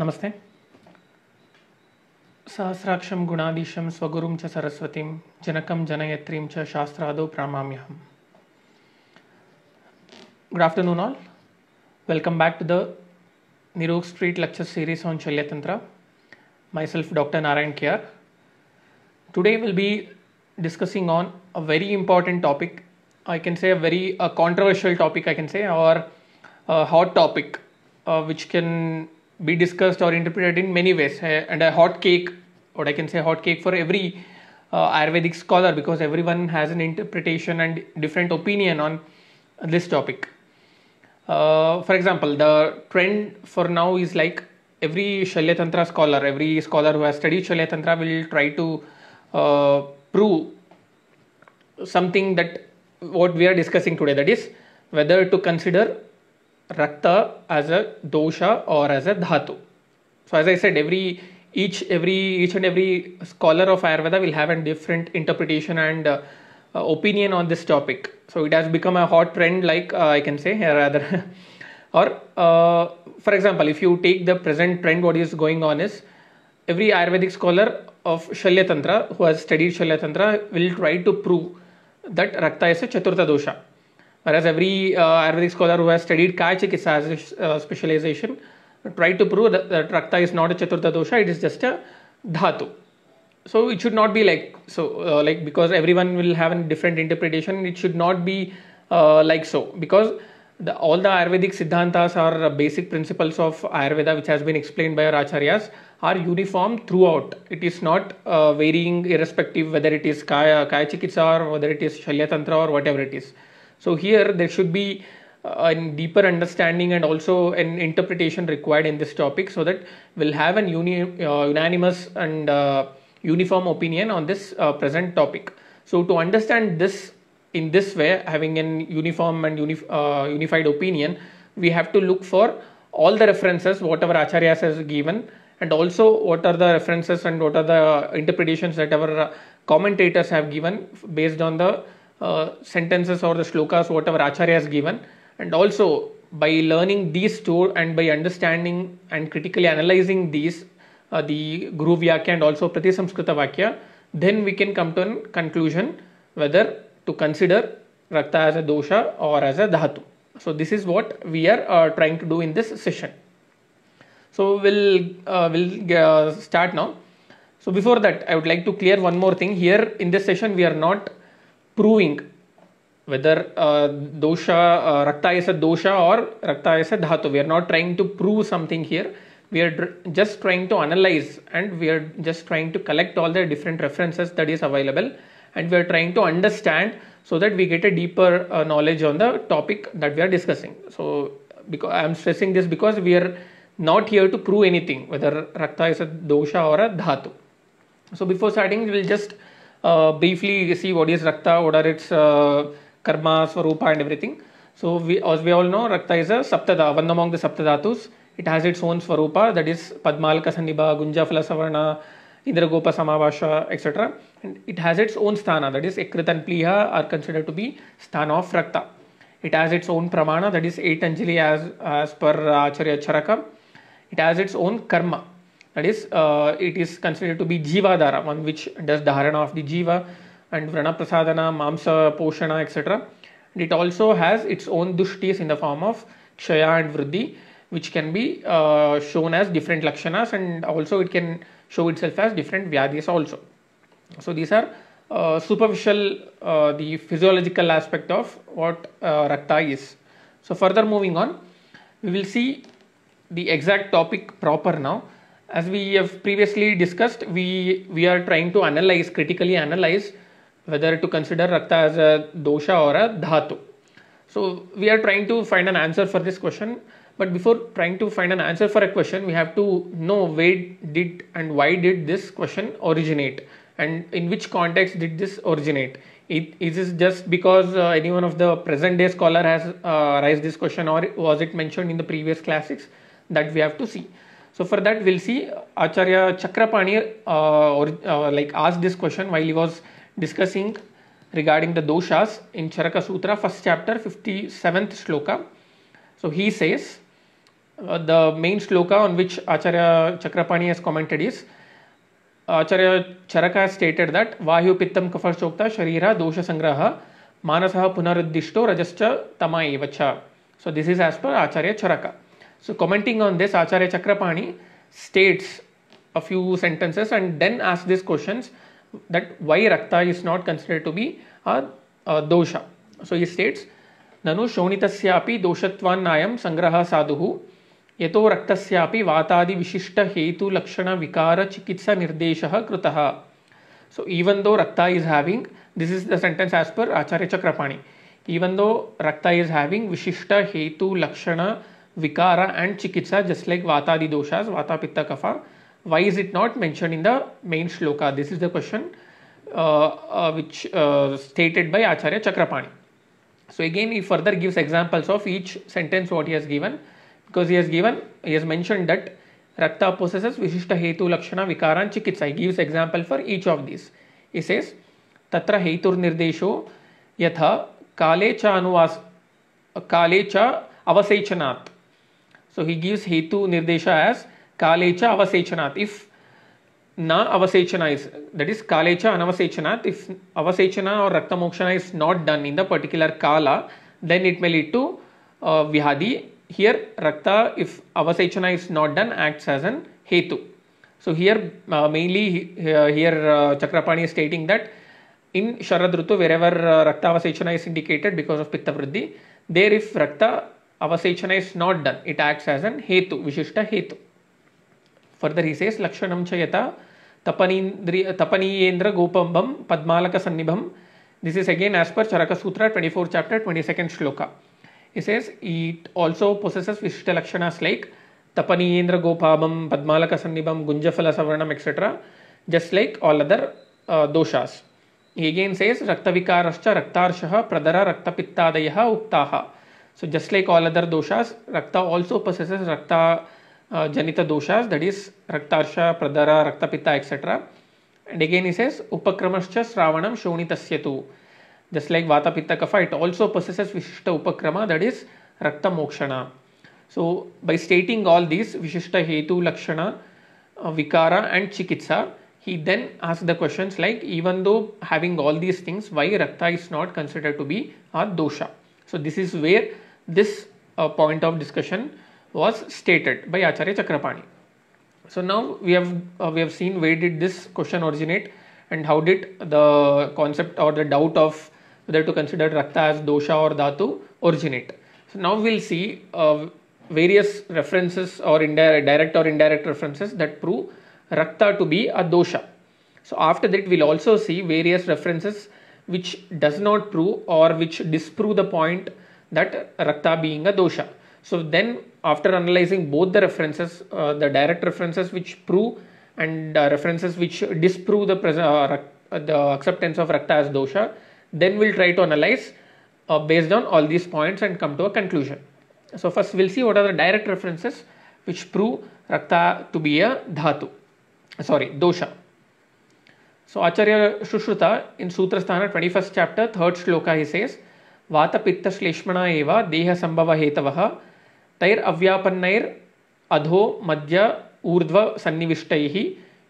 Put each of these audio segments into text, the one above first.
नमस्ते सहस्राक्ष गुणाधीश स्वगुरुम च सरस्वती जनक जनयत्री च शास्त्रादो हम good afternoon all welcome back to the Nirog street lecture series on Shalyatantra myself doctor Narayan K R today will be discussing on a very important topic I can say a very controversial topic I can say or hot topic which can be discussed or interpreted in many ways uh, and a hot cake what i can say hot cake for every uh, ayurvedic scholar because everyone has an interpretation and different opinion on this topic uh, for example the trend for now is like every shalya tantra scholar every scholar who has studied shalya tantra will try to uh, prove something that what we are discussing today that is whether to consider rakta as a dosha or as a dhatu so as I said every each every each and every scholar of Ayurveda will have an different interpretation and opinion on this topic so it has become a hot trend like I can say other or for example if you take the present trend what is going on is every Ayurvedic scholar of Shalyatantra who has studied Shalyatantra will try to prove that rakta as a chaturtha dosha Whereas every uh, Ayurvedic scholar who has studied Kaya Chikitsa as a uh, specialization tried to prove that, that Rakta is not a Chaturtha dosha, it is just a Dhatu. So it should not be like so, uh, like because everyone will have a different interpretation, it should not be uh, like so. Because the, all the Ayurvedic Siddhantas are basic principles of Ayurveda, which has been explained by our Acharyas, are uniform throughout. It is not uh, varying irrespective whether it is Kaya, Kaya Chikitsa or whether it is Shalya Tantra or whatever it is. So here there should be a deeper understanding and also an interpretation required in this topic so that we'll have an uni- uh, unanimous and uh, uniform opinion on this uh, present topic. So to understand this in this way, having an uniform and unif- uh, unified opinion, we have to look for all the references, whatever Acharya has given, and also what are the references and what are the interpretations that our uh, commentators have given based on the uh, sentences or the shlokas whatever acharya has given and also by learning these two and by understanding and critically analyzing these uh, the guru vyakya and also prati vakya then we can come to a conclusion whether to consider rakta as a dosha or as a dhatu so this is what we are uh, trying to do in this session so we'll uh, we'll uh, start now so before that i would like to clear one more thing here in this session we are not proving whether uh, dosha uh, rakta is a dosha or rakta is a dhatu we are not trying to prove something here we are dr- just trying to analyze and we are just trying to collect all the different references that is available and we are trying to understand so that we get a deeper uh, knowledge on the topic that we are discussing so because i am stressing this because we are not here to prove anything whether rakta is a dosha or a dhatu so before starting we will just briefly see what is Rakta, what are its uh, karma, swarupa and everything. So we, as we all know, Rakta is a saptada, one among the saptadatus. It has its own swarupa, that is Padmalka Sanniba, phala Savarna, Indragopa Samavasha, etc. And it has its own sthana, that is ekrita and Pliha are considered to be sthana of Rakta. It has its own pramana, that is eight anjali as, as per Acharya Charaka. It has its own karma, That is, uh, it is considered to be Jiva Dhara, one which does Dharana of the Jiva and Vrana Prasadana, Mamsa, Poshana, etc. And it also has its own Dushtis in the form of Kshaya and Vriddhi, which can be uh, shown as different Lakshanas and also it can show itself as different Vyadis also. So these are uh, superficial, uh, the physiological aspect of what uh, Rakta is. So further moving on, we will see the exact topic proper now as we have previously discussed we we are trying to analyze critically analyze whether to consider rakta as a dosha or a dhatu so we are trying to find an answer for this question but before trying to find an answer for a question we have to know where did and why did this question originate and in which context did this originate it, is this just because uh, any one of the present day scholar has uh, raised this question or was it mentioned in the previous classics that we have to see so for that, we'll see Acharya Chakrapani uh, or uh, like asked this question while he was discussing regarding the doshas in Charaka Sutra, first chapter, 57th shloka. So he says, uh, the main shloka on which Acharya Chakrapani has commented is, Acharya Charaka has stated that Vahyu Pittam Kafar Chokta Sharira Dosha Sangraha Manasaha Punaruddishto Rajascha Tamai Vacha. So this is as per Acharya Charaka. So, commenting on this, Acharya Chakrapani states a few sentences and then asks these questions that why Rakta is not considered to be a, a dosha. So, he states, "Nanu ननु शोणितस्यापि दोषत्वान्नायं संग्रहः Lakshana Vikara रक्तस्यापि वातादिविशिष्टहेतुलक्षणविकारचिकित्सानिर्देशः कृतः So even though Rakta is having, this is the sentence as per Acharya Chakrapani. Even though Rakta is having Vishishta Hetu Lakshana vikara and chikitsa, just like vata adi doshas, vata pitta kapha. Why is it not mentioned in the main shloka? This is the question uh, uh, which uh, stated by Acharya Chakrapani. So again, he further gives examples of each sentence what he has given, because he has given he has mentioned that Rakta possesses Vishishta Hetu Lakshana Vikara and Chikitsa. He gives example for each of these. He says, Tatra Hetur Nirdesho Yatha Kale Cha Anuvas Kale Cha अवसेचनात् So he gives Hetu Nirdesha as Kalecha Avasechanat. If Na Avasechana is, that is Kalecha Anavasechanat, if Avasechana or Raktamokshana is not done in the particular Kala, then it may lead to uh, Vihadi. Here Rakta, if Avasechana is not done, acts as an Hetu. So here uh, mainly uh, here uh, Chakrapani is stating that in Sharad wherever uh, Rakta Avasechana is indicated because of Pitta Vriddhi, there if Rakta avasechana is not done. It acts as an hetu, vishishta hetu. Further he says, lakshanam chayata tapaniyendra gopambam padmalaka sannibham. This is again as per Charaka Sutra 24 chapter 22nd shloka. He says it also possesses vishishta lakshanas like tapaniyendra gopabam, padmalaka sannibham, gunjafala savarnam etc. Just like all other uh, doshas. He again says raktavikarascha raktarshah pradara raktapittadayah uktaha. So just like all other doshas, Rakta also possesses Rakta uh, Janita doshas, that is Raktarsha, Pradara, Raktapita, etc. And again he says, Upakramascha Sravanam tu. Just like Vata, Pitta, Kapha, it also possesses Vishishta Upakrama, that is Rakta Mokshana. So by stating all these, Vishishta Hetu, Lakshana, uh, Vikara and Chikitsa, he then asks the questions like, even though having all these things, why Rakta is not considered to be a dosha? So this is where this uh, point of discussion was stated by Acharya Chakrapani. So now we have uh, we have seen where did this question originate and how did the concept or the doubt of whether to consider rakta as dosha or dhatu originate. So now we'll see uh, various references or indirect, direct or indirect references that prove rakta to be a dosha. So after that we'll also see various references which does not prove or which disprove the point that Rakta being a dosha. So then after analyzing both the references, uh, the direct references which prove and uh, references which disprove the, uh, uh, the acceptance of Rakta as dosha, then we'll try to analyze uh, based on all these points and come to a conclusion. So first we'll see what are the direct references which prove Rakta to be a dhatu, sorry, dosha. So Acharya Shushruta in Sutrasthana 21st chapter, 3rd shloka he says, वातपित्तश्लेष्मण एव देहसम्भवहेतवः तैर् अव्यापन्नैर् अधो मध्य ऊर्ध्वसन्निविष्टैः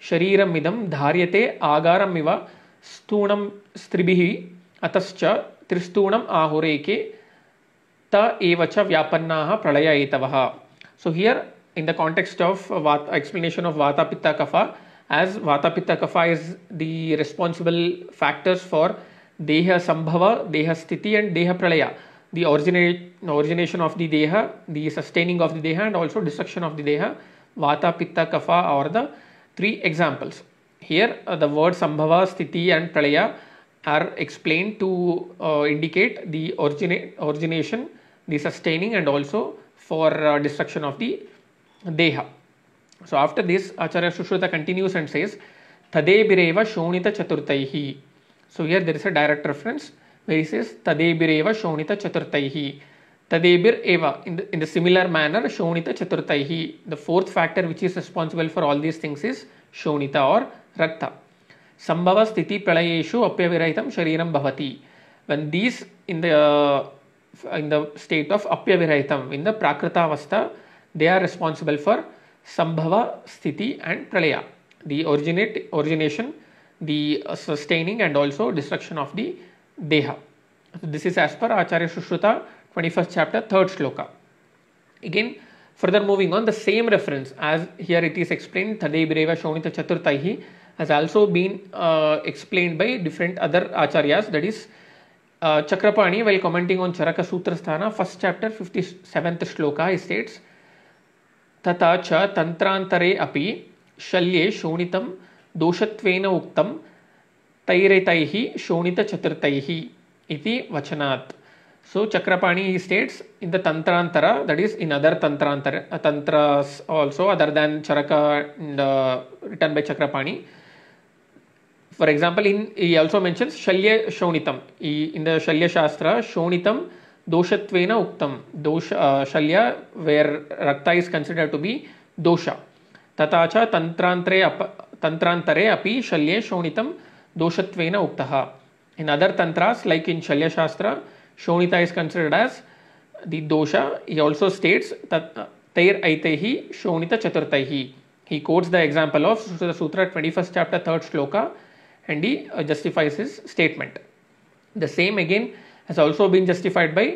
शरीरमिदं धार्यते आगारमिव स्थूणं स्त्रिभिः अतश्च त्रिस्थूणम् आहुरेके त एव च व्यापन्नाः प्रलय एतवः so here in the context of vata, explanation of vata pitta kapha is the responsible kapha for Deha Sambhava, Deha Sthiti and Deha Pralaya. The originate, origination of the Deha, the sustaining of the Deha and also destruction of the Deha. Vata, Pitta, Kapha are the three examples. Here uh, the word Sambhava, Sthiti and Pralaya are explained to uh, indicate the origina origination, the sustaining and also for uh, destruction of the Deha. So after this Acharya Sushruta continues and says, Tadebireva Shonita Chaturtaihi. So here there is a direct reference where he says Tadebir eva Shonita Chaturtaihi. Tadebir Eva, in the, in the similar manner, Shonita Chaturtaihi. The fourth factor which is responsible for all these things is Shonita or Rakta. Sambhava Sthiti Pralayeshu apyaviraitam Shariram Bhavati. When these in the uh, in the state of apyaviraitam in the prakritavastha they are responsible for sambhava sthiti and pralaya the originate origination the uh, sustaining and also destruction of the Deha. So this is as per Acharya Sushruta, 21st chapter, 3rd sloka. Again, further moving on, the same reference as here it is explained, Thadei Breva Shonita Chaturtaihi, has also been uh, explained by different other Acharyas, that is uh, Chakrapani, while commenting on Charaka Sutrasthana, 1st chapter, 57th sloka, he states, तथा च तन्त्रान्तरे api shalya शोणितं दोषत्वेन उक्तं तैरेतैः शोणितचतुर्थैः इति वचनात् so Chakrapani states in the tantrantara that is in other tantrantara tantras also other than Charaka and written by Chakrapani for example in ఈ also Shalya Shalya శోణితం ఈ in शल्य శల్య శాస్త్ర శోణితం దోషత్వేన ఉక్తం దోష శల్య where rakta is considered to be dosha తథాచ తంత్రాంతరే तंत्रांतरे अपि शल्ये शोणितं दोषत्वेन उक्तः in other tantras like in shalya shastra shonita is considered as the dosha he also states that तैर ऐतैहि शोणित चतुर्थैहि he quotes the example of the sutra 21st chapter 3rd shloka and he justifies his statement the same again has also been justified by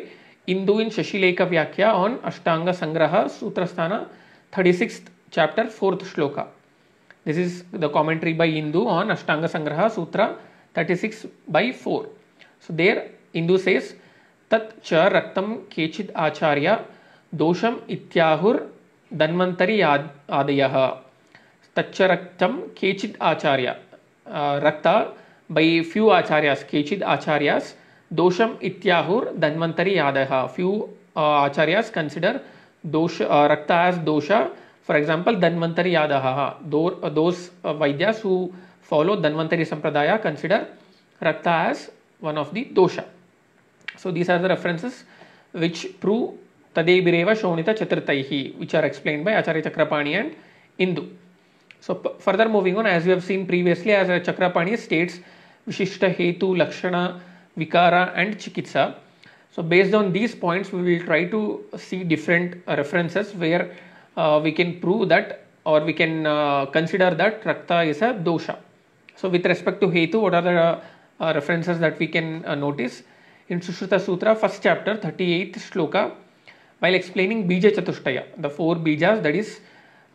Indu in Shashileka Vyakya on Ashtanga Sangraha Sutrasthana 36th chapter 4th shloka This is the commentary by Hindu on Ashtanga Sangraha Sutra 36 by 4. So there Hindu says, Tat cha raktam kechid acharya dosham ityahur danvantari adayaha. Tat cha raktam kechid acharya. Uh, rakta by few acharyas, kechid acharyas, dosham ityahur danvantari adayaha. Few uh, acharyas consider uh, rakta as dosha. For example, Danvantari Yadaha, those uh, uh, Vaidyas who follow Danvantari Sampradaya consider Raktas as one of the dosha. So these are the references which prove Tadebireva Shonita Chaturtaihi, which are explained by Acharya Chakrapani and Indu. So further moving on, as we have seen previously, Acharya uh, Chakrapani states Vishishta Hetu, Lakshana, Vikara and Chikitsa. So based on these points, we will try to see different references where uh, we can prove that or we can uh, consider that Rakta is a dosha. So with respect to Hetu, what are the uh, uh, references that we can uh, notice? In Sushruta Sutra, first chapter, 38th shloka, while explaining Bija Chatushtaya, the four Bijas that is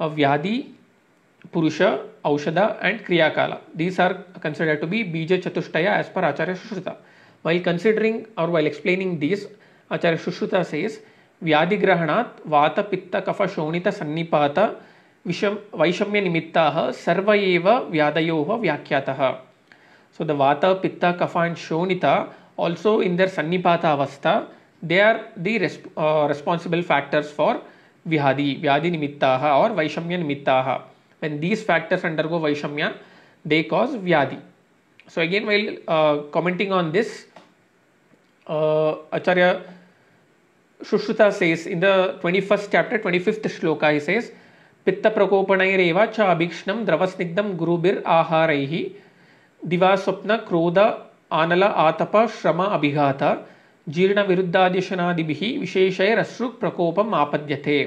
uh, Vyadi, Purusha, Aushada and Kriyakala. These are considered to be Bija Chatushtaya as per Acharya Sushruta. While considering or while explaining these, Acharya Sushruta says, व्याधिग्रहण व्याधिग्रहणात् वातपित्तकफशोणितसन्निपात विषम वैषम्यनिमित्ताः सर्व एव व्याधयोः व्याख्यातः so the वात पित्त kapha and शोणित also in their sannipata avastha they are the responsible factors for vyadhi vyadhi निमित्ताः और वैषम्य निमित्ता when these factors undergo vaishamya they cause vyadhi so again well commenting on this Acharya Shushuta says in the 21st chapter, 25th shloka, he says, Pitta prakopanairev cha abhikshnam dravasnigdam gurubir aharaihi दिवा स्वप्न क्रोध आनल आतप श्रम अभिघात जीर्ण विरुद्धादिशनादिभिः विशेषैरश्रु प्रकोपम आपद्यते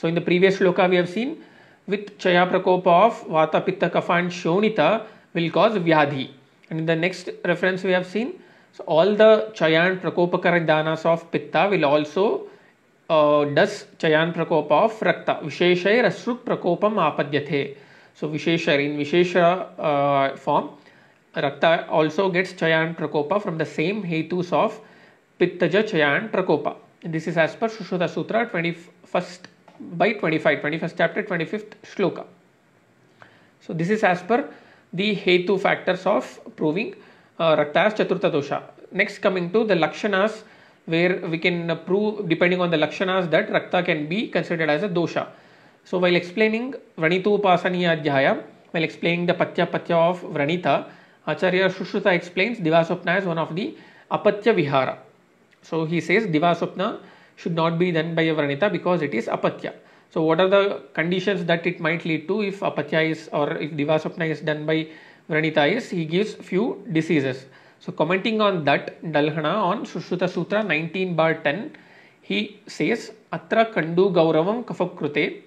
so in the previous shloka we have seen with chaya prakopa of vata pitta kapha and shonita will cause vyadhi and in the next reference we have seen So all the Chayan Prakopakarak danas of Pitta will also uh, does Chayan prakopa of Rakta. visheshay Rasrut Prakopam apadyate So Visheshai in Vishesha uh, form, Rakta also gets Chayan Prakopa from the same Hetus of Pittaja Chayan Prakopa. This is as per shushuta Sutra 21st by 25, 21st chapter, 25th shloka. So this is as per the Hetu factors of proving uh, uh, Raktas Chaturtha Dosha. Next coming to the Lakshanas where we can prove depending on the Lakshanas that Rakta can be considered as a Dosha. So while explaining Vranita Upasaniya Adhyaya, while explaining the Patya Patya of Vranita, Acharya Shushruta explains Divasopna is one of the Apatya Vihara. So he says Divasopna should not be done by a Vranita because it is Apatya. So what are the conditions that it might lead to if Apatya is or if Divasopna is done by Ranita is he gives few diseases. So commenting on that Dalhana on Sushruta Sutra 19 bar 10 he says Atra Kandu Gauravam Kafakrute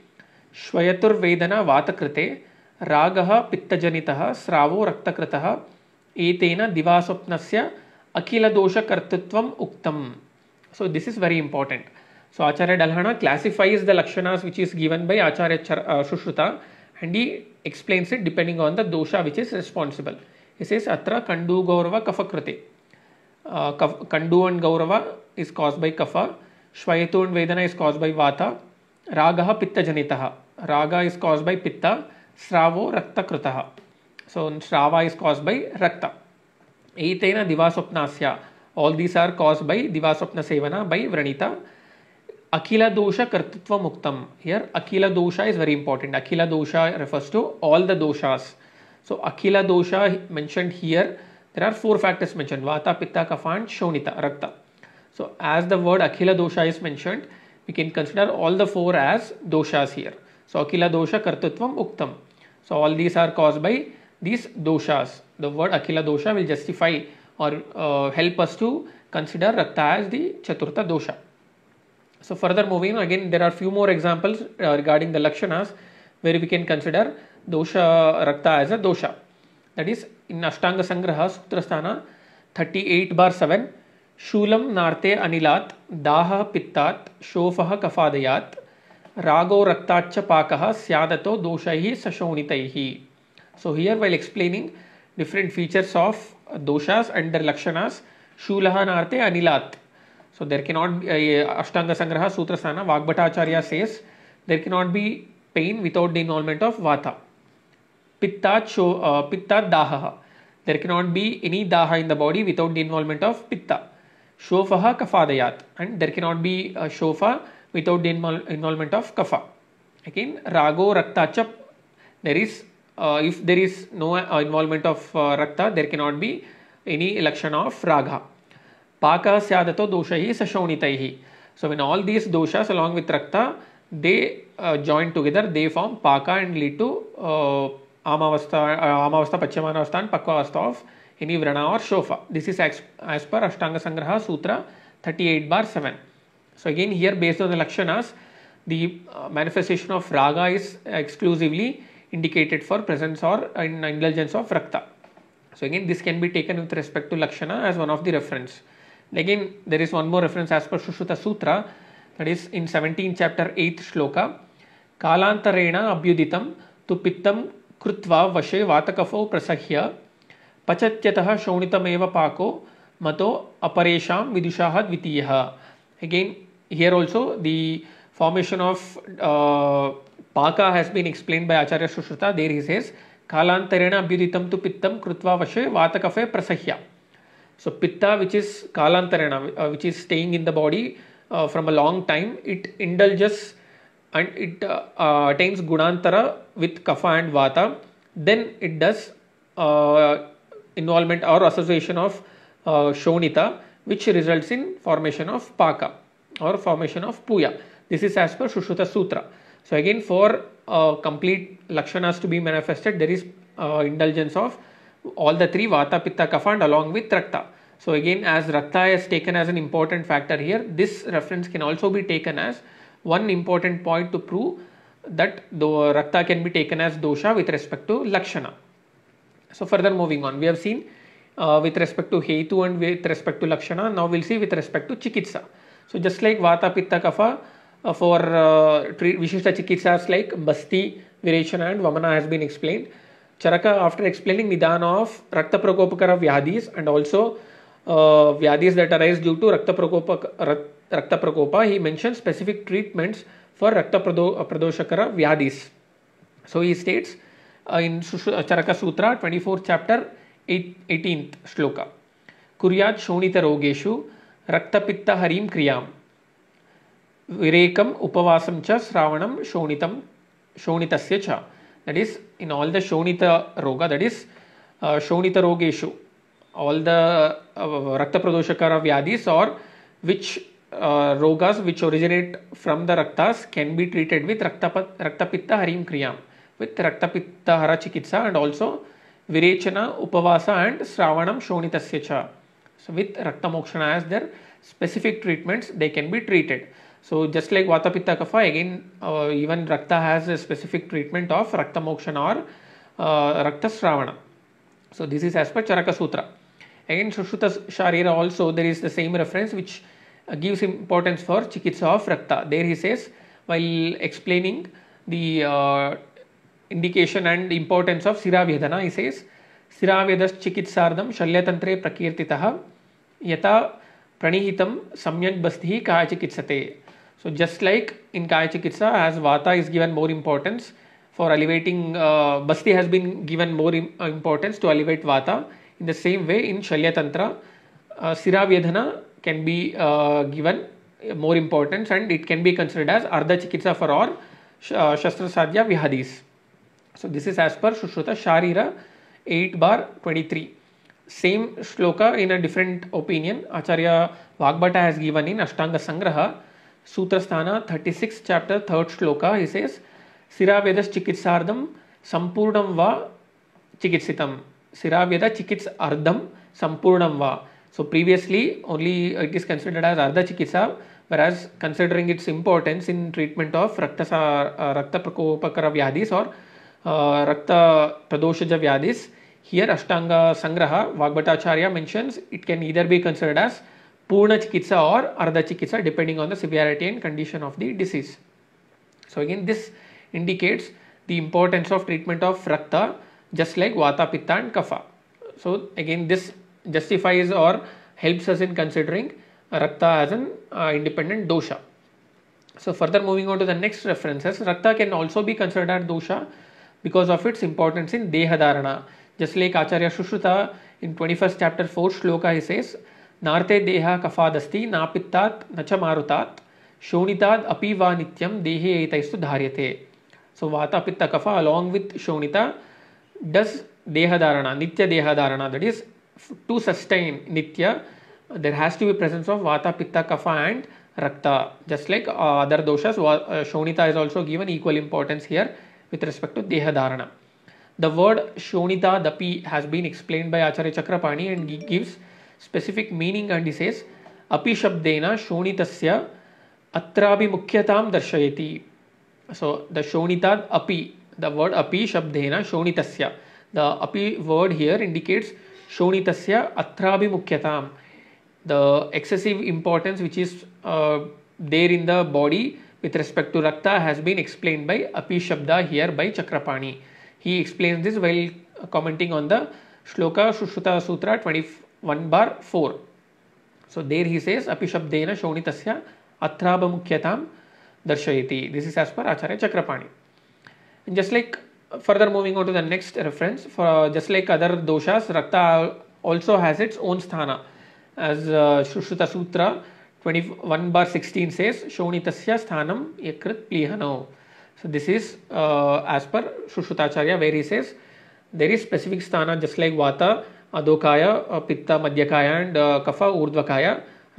Shvayatur Vedana Vatakrite Ragaha Pittajanitaha Sravo Raktakritaha Etena Divasopnasya Akila Dosha Kartutvam Uktam. So this is very important. So Acharya Dalhana classifies the Lakshanas which is given by Acharya Char- uh, Sushruta and he explains it depending on the dosha which is responsible. He says Atra Kandu Gaurava Kapha Kriti. Uh, kandu and Gaurava is caused by Kapha. Shvayetu and Vedana is caused by Vata. Ragaha Pitta Janitaha. Raga is caused by Pitta. Sravo Rakta Krutaha. So Srava is caused by Rakta. Etena Divasopnasya. All these are caused by Divasopna Sevana by Vranita. Akila dosha kartitva muktam. Here, Akila dosha is very important. Akila dosha refers to all the doshas. So, Akila dosha mentioned here, there are four factors mentioned Vata, Pitta, Kapha, and Shonita, Rakta. So, as the word Akila dosha is mentioned, we can consider all the four as doshas here. So, Akila dosha kartitvam muktam. So, all these are caused by these doshas. The word Akila dosha will justify or uh, help us to consider Rakta as the Chaturtha dosha. So further moving again there are few more examples uh, regarding the lakshanas where we can consider dosha rakta as a dosha. That is in Ashtanga Sangraha Sutrasthana 38 bar 7 शूलम नार्ते अनिलात दाह पित्तात शोफः कफादयात रागो रक्ताच्च पाकः syadato दोषैः sashonitaihi. So here while explaining different features of doshas and their lakshanas, shulaha narte anilat. So there cannot be uh, Ashtanga Sangraha Sutrasana Vagbhatacharya says there cannot be pain without the involvement of Vata. Pitta, cho, uh, pitta Dahaha. There cannot be any Daha in the body without the involvement of Pitta. Shofaha Kafadayat. And there cannot be uh, Shofa without the involvement of Kapha. Again, Rago raktachap, There is, uh, if there is no involvement of Rakta, there cannot be any election of Raga. Paka syadato doshaihi sashonitaihi. So when all these doshas along with rakta, they uh, join together, they form paka and lead to uh, amavastha, uh, amavastha, pachamanavastha and pakvavastha of any vrana or shofa. This is as, as per Ashtanga Sangraha Sutra 38 bar 7. So again here based on the lakshanas, the uh, manifestation of raga is exclusively indicated for presence or in indulgence of rakta. So again this can be taken with respect to lakshana as one of the reference. लेकिन there is one more reference as per Sushruta Sutra that is in seventeen chapter eighth shloka कालांतरेण अभ्युदित तो pittam कृत्वा वशे वातकफो प्रसह्य पचत्यतः शोणितमेव पाको मतो अपरेशा विदुषा द्वितीय again here also the formation of paka has been explain by Acharya Sushruta there he says कालांतरेण अभ्युदित तो पित्तं कृत्वा वशे वातकफे प्रसह्य So pitta, which is kalantarana, uh, which is staying in the body uh, from a long time, it indulges and it uh, uh attains gunantara with kapha and vata. Then it does uh, involvement or association of uh, shonita, which results in formation of paka or formation of puya. This is as per Shushruta Sutra. So again, for complete lakshanas to be manifested, there is indulgence of all the three Vata, Pitta, Kapha and along with Rakta. So again as Rakta is taken as an important factor here, this reference can also be taken as one important point to prove that the Rakta can be taken as dosha with respect to Lakshana. So further moving on, we have seen uh, with respect to Hetu and with respect to Lakshana, now we'll see with respect to Chikitsa. So just like Vata, Pitta, Kapha, uh, for uh, Vishishta Chikitsas like Basti, Virechana and Vamana has been explained. Charaka after explaining nidana of rakta prakopaka vyadhi and also व्याधीज that arise due to rakta prakopa रक्त प्रकोप हि mention स्पेसिफि treatments for रक्त प्रदो प्रदोषकर व्याधीज सो ही states in चरक सूत्र twenty fourth chapter eighteen श्लोक कुरिया शोणित रोगेशु रक्तपित्त हरीम क्रिया विरेकम उपवासम च शोणित शोणित that is in all the Shonita Roga, that is uh, Shonita Rogeshu, all the uh, Rakta Pradoshakara Vyadis or which uh, Rogas which originate from the Raktas can be treated with Raktapitta rakta Harim Kriyam, with Raktapitta Hara Chikitsa and also Virechana, Upavasa and Sravanam Shonitasya cha. So with Raktamokshana as their specific treatments, they can be treated. So just like Vata Pitta Kapha, again, uh, even Rakta has a specific treatment of Rakta Mokshan or uh, Rakta Sravana. So this is as per Charaka Sutra. Again, Sushruta Sharira also, there is the same reference which gives importance for Chikitsa of Rakta. There he says, while explaining the uh, indication and importance of Siravedana, he says, Siravedashchikitsardam Shalyatantre Prakirtitaha Yata प्रणीहितं सम्यक् बस्तिः का चिकित्सते So just like in Kaya Chikitsa, as Vata is given more importance for elevating, uh, Basti has been given more uh, importance to elevate Vata. In the same way, in Shalya Tantra, uh, Sira can be uh, given more importance and it can be considered as Ardha Chikitsa for all uh, Shastra Sadhya Vihadis. So this is as per Shushruta Sharira 8 bar 23. Same shloka in a different opinion, Acharya Vagbata has given in Ashtanga Sangraha Sutrasthana 36th chapter 3rd shloka he says Siravedas chikitsardham sampurnam va chikitsitam Siraveda chikits ardham sampurnam va so previously only it is considered as ardha chikitsa whereas considering its importance in treatment of rakta uh, rakta prakopakara vyadis or uh, rakta pradoshaja vyadis here ashtanga sangraha vagbhatacharya mentions it can either be considered as Purna Chikitsa or Ardha Chikitsa depending on the severity and condition of the disease. So again this indicates the importance of treatment of Rakta just like Vata, Pitta and Kapha. So again this justifies or helps us in considering Rakta as an uh, independent dosha. So further moving on to the next references, Rakta can also be considered dosha because of its importance in Dehadharana. Just like Acharya Shushruta in 21st chapter 4 shloka he says, नार्ते देहा कफादस्ति न पित्तात् न च मारुतात् शोणिताद् अपि वा नित्यं देहे एतैस्तु धार्यते so vatapittakapha along with shonita does dehadharana dharana that is to sustain nitya there has to be presence of vatapittakapha and rakta just like other दोषस् shonita is given given equal here here with respect to dehadharana the word शोणितादपि has been explained by Acharya Chakrapani and gives specific meaning and is अपिशब्देन शोणित अत्रख्यता दर्शयति so the शोणिता अपि the word अपि शब्देन शोणित the अपि वर्ड हियर इंडिकेट्स शोणित अत्रख्यता the excessive importance which is there in the body with respect to rakta has been explain by अपि शब्द here by Chakrapani he explains this well commenting on the shloka Sushruta Sutra twenty one bar four so there he says अपिशब्देन शोणित अथ्राभ मुख्यता दर्शयती this is as per Acharya Chakrapani just like further moving on to the next reference just like other दोषास रक्त also has its own sthana as Sushruta Sutra twenty one bar sixteen says शोणित स्थान यकृत प्लीहनो so this is as per Sushrutacharya very says there is specific sthana just like vata adhokaya pitta madhyakaya and kapha urdhvakaya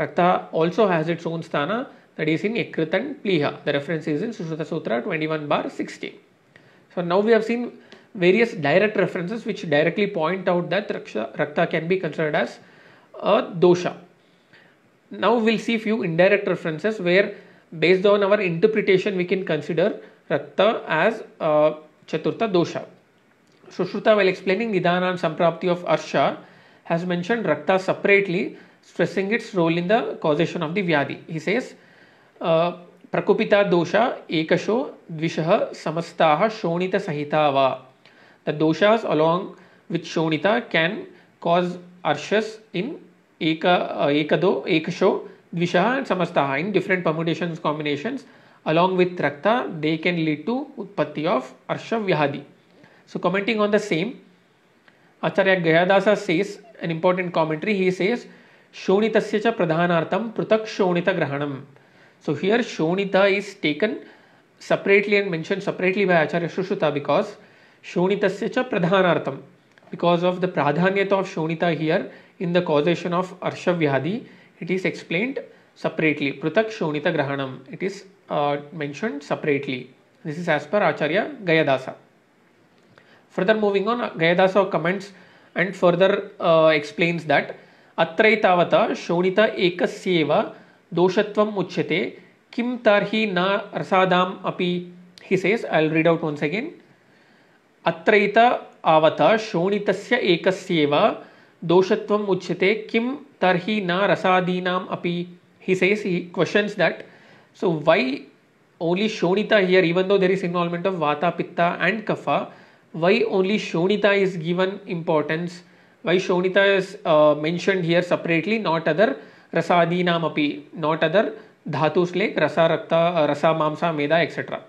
rakta also has its own sthana that is in yakrit and pliha the reference is in Sushruta Sutra twenty bar sixty so now we have seen various direct references which directly point out that rakta can be considered as a dosha now will see few indirect references where based on our interpretation we can consider rakta as chaturtha dosha Shushruta, while explaining Nidana and Samprapti of Arsha, has mentioned Rakta separately, stressing its role in the causation of the Vyadi. He says, uh, Prakupita dosha ekasho dvishaha samastaha shonita sahitava. The doshas along with shonita can cause arshas in eka, uh, ekado, ekasho, dvishaha and samastaha in different permutations, combinations. Along with rakta, they can lead to utpatti of arsha vyadi. So, commenting on the same, Acharya Gayadasa says an important commentary. He says, Shonitasya cha pradhanartam prutak shonita grahanam. So, here Shonita is taken separately and mentioned separately by Acharya Shushuta because Shonitasya pradhanartam. Because of the pradhanyata of Shonita here in the causation of Arshavyadi, it is explained separately. Prutak Shonita grahanam. It is uh, mentioned separately. This is as per Acharya Gayadasa. Further moving on, Gayadasa comments and further uh, explains that Atraitavata Shonita Ekasyeva Doshatvam Uchyate Kim Tarhi Na Rasadam Api he says, I'll read out once again. अत्रैत आवत शोणितस्य एकस्येव दोषत्वम् उच्यते किं तर्हि न रसादीनाम् अपि he says he questions that so why only shonita here even though there is involvement of vata pitta and kapha why only Shonita is given importance, why Shonita is uh, mentioned here separately, not other Rasadinam api, not other Dhatus like Rasa, Rakta, uh, Rasa, Mamsa, Meda, etc.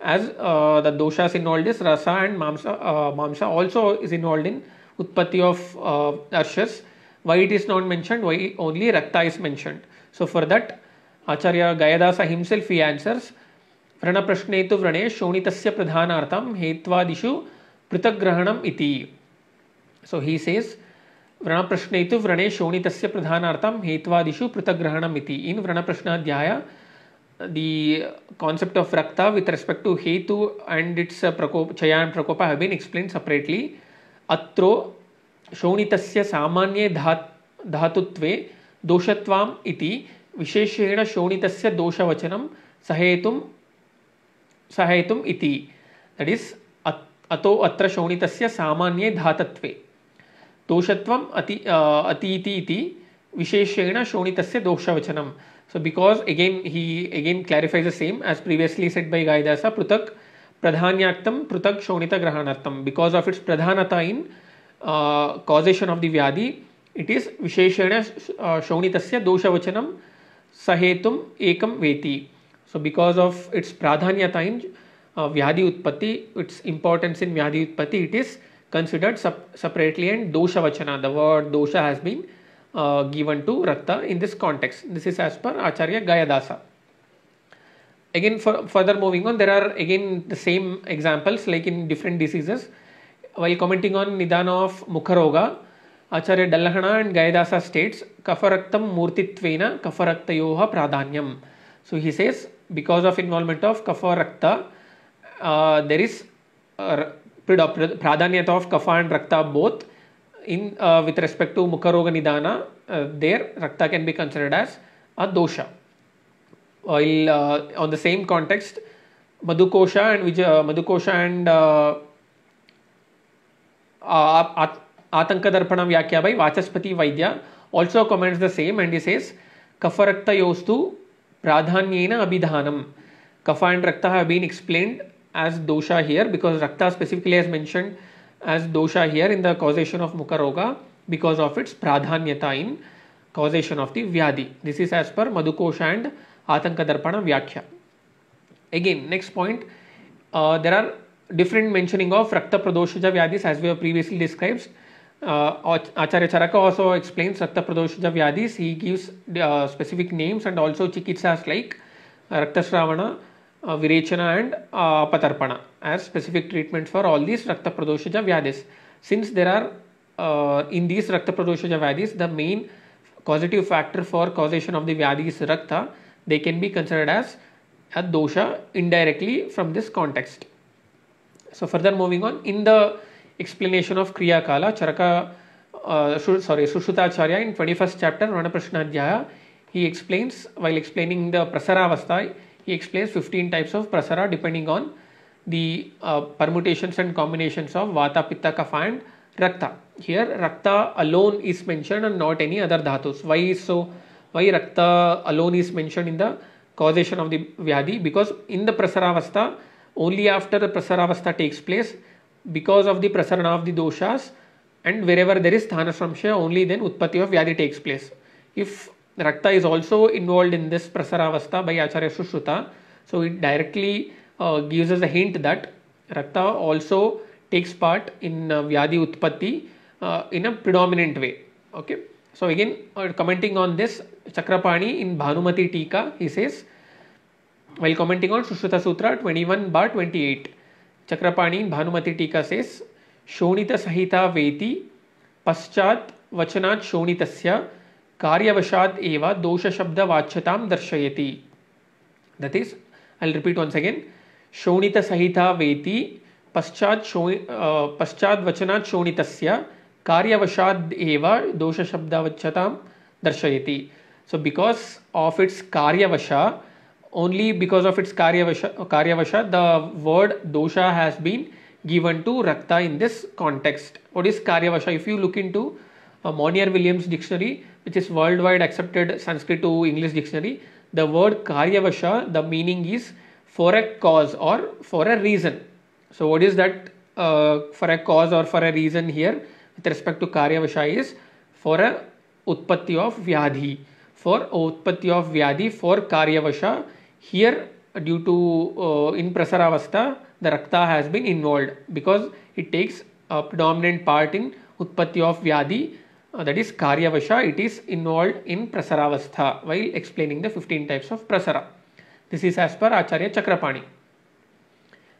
As uh, the doshas involved is Rasa and Mamsa, uh, Mamsa also is involved in Utpatti of uh, Arshas. Why it is not mentioned, why only Rakta is mentioned. So for that, Acharya Gayadasa himself he answers व्रणप्रश्ने तो व्रणे शोणित प्रधान हेत्वादिषु पृथग्ग्रहणम् इति सो ही says व्रणप्रश्ने तो व्रणे शोणित प्रधान हेत्वादिषु पृथग्ग्रहणम् इन व्रणप्रश्नाध्याय the concept of rakta with respect to hetu and its uh, prakop chaya and prakopa have been explained separately atro shonitasya samanye dhat विशेषेण शोणितस्य दोषवचनं सहेतुं सहायतुम इति that is अतो अत्र शोणितस्य सामान्ये धातत्वे दोषत्वम अति अतीति इति विशेषेण शोणितस्य दोषवचनम so because again he again clarifies the same as previously said by Gayadasa पृथक प्रधान्याक्तम पृथक शोणित ग्रहणार्थम because of its pradhanata in causation of the vyadhi it is विशेषेण शोणितस्य दोषवचनम सहेतुम एकम वेति So because of its pradhanya time, uh, Vyadi Utpatti, its importance in Vyadi Utpatti, it is considered separately and dosha vachana. The word dosha has been uh, given to Ratta in this context. This is as per Acharya Gayadasa. Again, for, further moving on, there are again the same examples like in different diseases. While commenting on Nidana of Mukharoga, Acharya Dallahana and Gayadasa states, Kafaraktam Murtitvena Kafaraktayoha Pradhanyam. So he says, because of involvement of kapha rakta uh, there is uh, pradhanyata of kapha and rakta both in uh, with respect to mukharoga nidana uh, there rakta can be considered as a dosha while uh, on the same context madhukosha and which Vijay, madhukosha and uh, uh, आतंक vyakya व्याख्या vachaspati vaidya also comments the same and he says kapha rakta yostu प्राधान्य अभिधानम kapha and rakta have been explain as dosha here because rakta specifically as mention as dosha here in the causation of roga because of its pradhanyata in causation of the vyadhi this is as per Madhukosha and Atanka Darpana vyakhya again next point there are different mentioning of rakta pradosha व्याधिस as we previously described uh, Acharya Charaka also explains Rakta Pradoshaja Vyadis. He gives uh, specific names and also chikitsas like Raktasravana, uh, Virechana and uh, as specific treatments for all these Rakta Pradoshaja Vyadis. Since there are uh, in these Rakta Pradoshaja Vyadis, the main causative factor for causation of the Vyadi is Rakta, they can be considered as a uh, dosha indirectly from this context. So further moving on, in the explanation of kriyakala Charaka sorry Sushrutacharya in twenty first chapter Prashnadhyaya he explains well explaining the prasaravastha he explains fifteen types of prasara depending on the permutation and combination of vata pitta kapha and rakta here rakta alone is mention and not any other dhatu why is so why rakta alone is mention in the causation of the vyadhi because in the prasaravastha only after the प्रसरावस्था takes place because of the prasarana of the doshas and wherever there is sthana samshaya only then utpatti of vyadi takes place if rakta is also involved in this prasaravastha by acharya sushruta so it directly uh, gives us a hint that rakta also takes part in uh, vyadi utpatti uh, in a predominant way okay so again uh, commenting on this chakrapani in bhanumati tika he says while commenting on sushruta sutra 21 bar 28 Chakrapani Bhanumati टीका से शोणित संहिता वेति पश्चात वचना शोणित कार्यवशा एव दोष शब्द दर्शयति that is I repeat once again शोणित संहिता वेति पश्चात शो पश्चात वचना शोणित कार्यवशा एव दोष शब्द दर्शयति सो बिकॉज ऑफ इट्स कार्यवशा only because of its karyavasha, karyavasha the word dosha has been given to rakta in this context. What is karyavasha? If you look into uh, Monier Williams dictionary, which is worldwide accepted Sanskrit to English dictionary, the word karyavasha, the meaning is for a cause or for a reason. So, what is that uh, for a cause or for a reason here with respect to karyavasha is for a utpatti of vyadhi, for utpatti of vyadhi, for karyavasha here, due to uh, in prasaravastha, the rakta has been involved because it takes a predominant part in utpatti of vyadi, uh, that is karyavasha. It is involved in prasaravastha while explaining the 15 types of prasara. This is as per Acharya Chakrapani.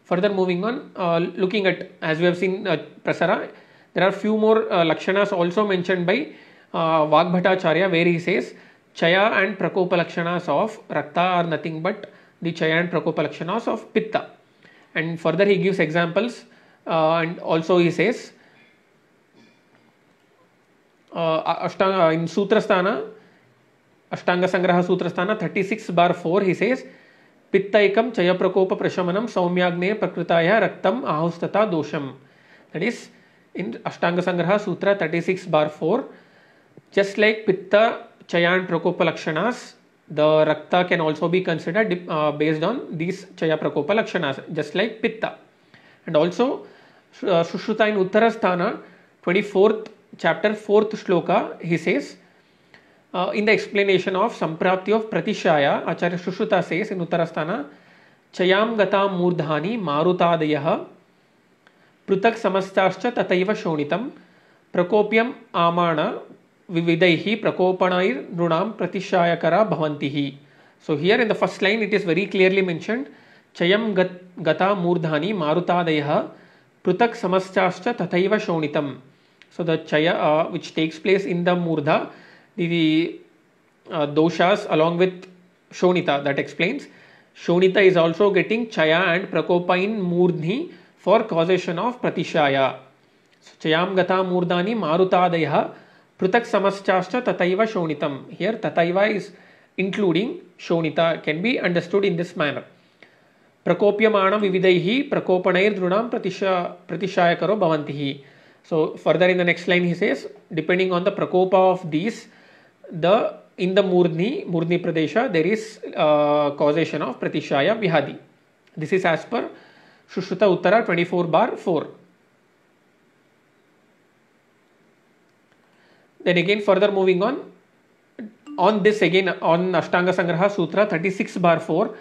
Further moving on, uh, looking at as we have seen uh, prasara, there are few more uh, lakshanas also mentioned by uh, Vagbhattacharya where he says Chaya and Prakopa Lakshanas of Rakta are nothing but the Chaya and Prakopa Lakshanas of Pitta. And further he gives examples uh, and also he says uh, in Sutrasthana, Ashtanga Sangraha Sutrasthana 36 bar 4 he says Pittaikam Chaya Prakopa Prashamanam Saumyagne Prakritaya Raktam Ahustata Dosham. That is in Ashtanga Sangraha Sutra 36 bar 4 just like Pitta Chaya and Lakshanas, the Rakta can also be considered uh, based on these Chaya Prakopa Lakshanas, just like Pitta. And also, uh, Sushruta in Uttarasthana, 24th chapter, 4th shloka, he says, uh, in the explanation of Samprapti of Pratishaya, Acharya Sushruta says in Uttarasthana, Chayam Gata Murdhani Marutadayaha Prutak Samastarscha Tataiva Shonitam Prakopyam Amana विविध प्रकोपणाई नृण प्रतिशायकरा so here in the first line it is very clearly mentioned चय गता uh, मूर्धा मारुतादय पृथक समस्याश्च तथा शोणित so the chaya which takes place in the murdha the दोषास along shonita that explains shonita is also getting chaya and prakopa in मूर्धि फॉर कॉजेशन ऑफ प्रतिशाया चयां गता मूर्धा मारुतादय पृथक samaschascha tataiva हियर तथा is including shonita can be be इन in this manner. प्रकोप्यमाण विविध प्रकोपणैर्दृण प्रतिशा प्रतिशायकरो भवन्ति so further in the next line he says depending on the prakopa of these the in the मूर्धनि मूर्धनि प्रदेश there is causation of pratishaya विहादि this is as per Sushruta twenty four bar four Then again further moving on, on this again on Ashtanga Sangraha Sutra 36 bar 4,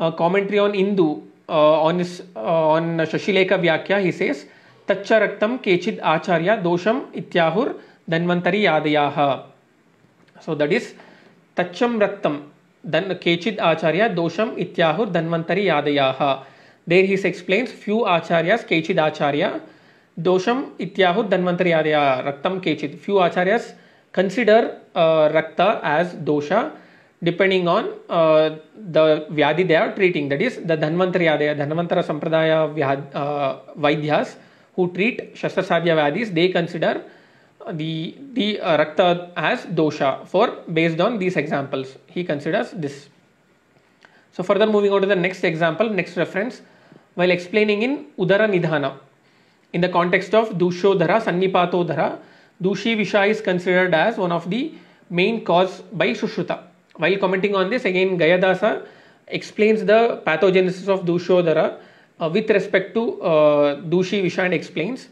uh, commentary on Indu uh, on, his, uh, on Shashileka Vyakya, he says, Tacha Raktam Kechid Acharya Dosham Ityahur Danvantari Yadayaha. So that is Tacham Raktam then Kechid Acharya Dosham Ityahur Danvantari Yadayaha. There he explains few Acharyas, Kechid Acharya dosham ityahu dhanvantariyadaya raktam kechit. Few acharyas consider uh, rakta as dosha depending on uh, the vyadi they are treating. That is the dhanvantariyadaya, dhanvantara sampradaya vyad, uh, vaidyas who treat shastrasadhya vyadis, they consider the the uh, rakta as dosha for based on these examples he considers this so further moving on to the next example next reference while explaining in udara nidhana in the context of Dushodhara, Sannipatodhara, Dushi Visha is considered as one of the main cause by Sushruta. While commenting on this, again Gayadasa explains the pathogenesis of Dushodhara uh, with respect to uh, Dushi Visha and explains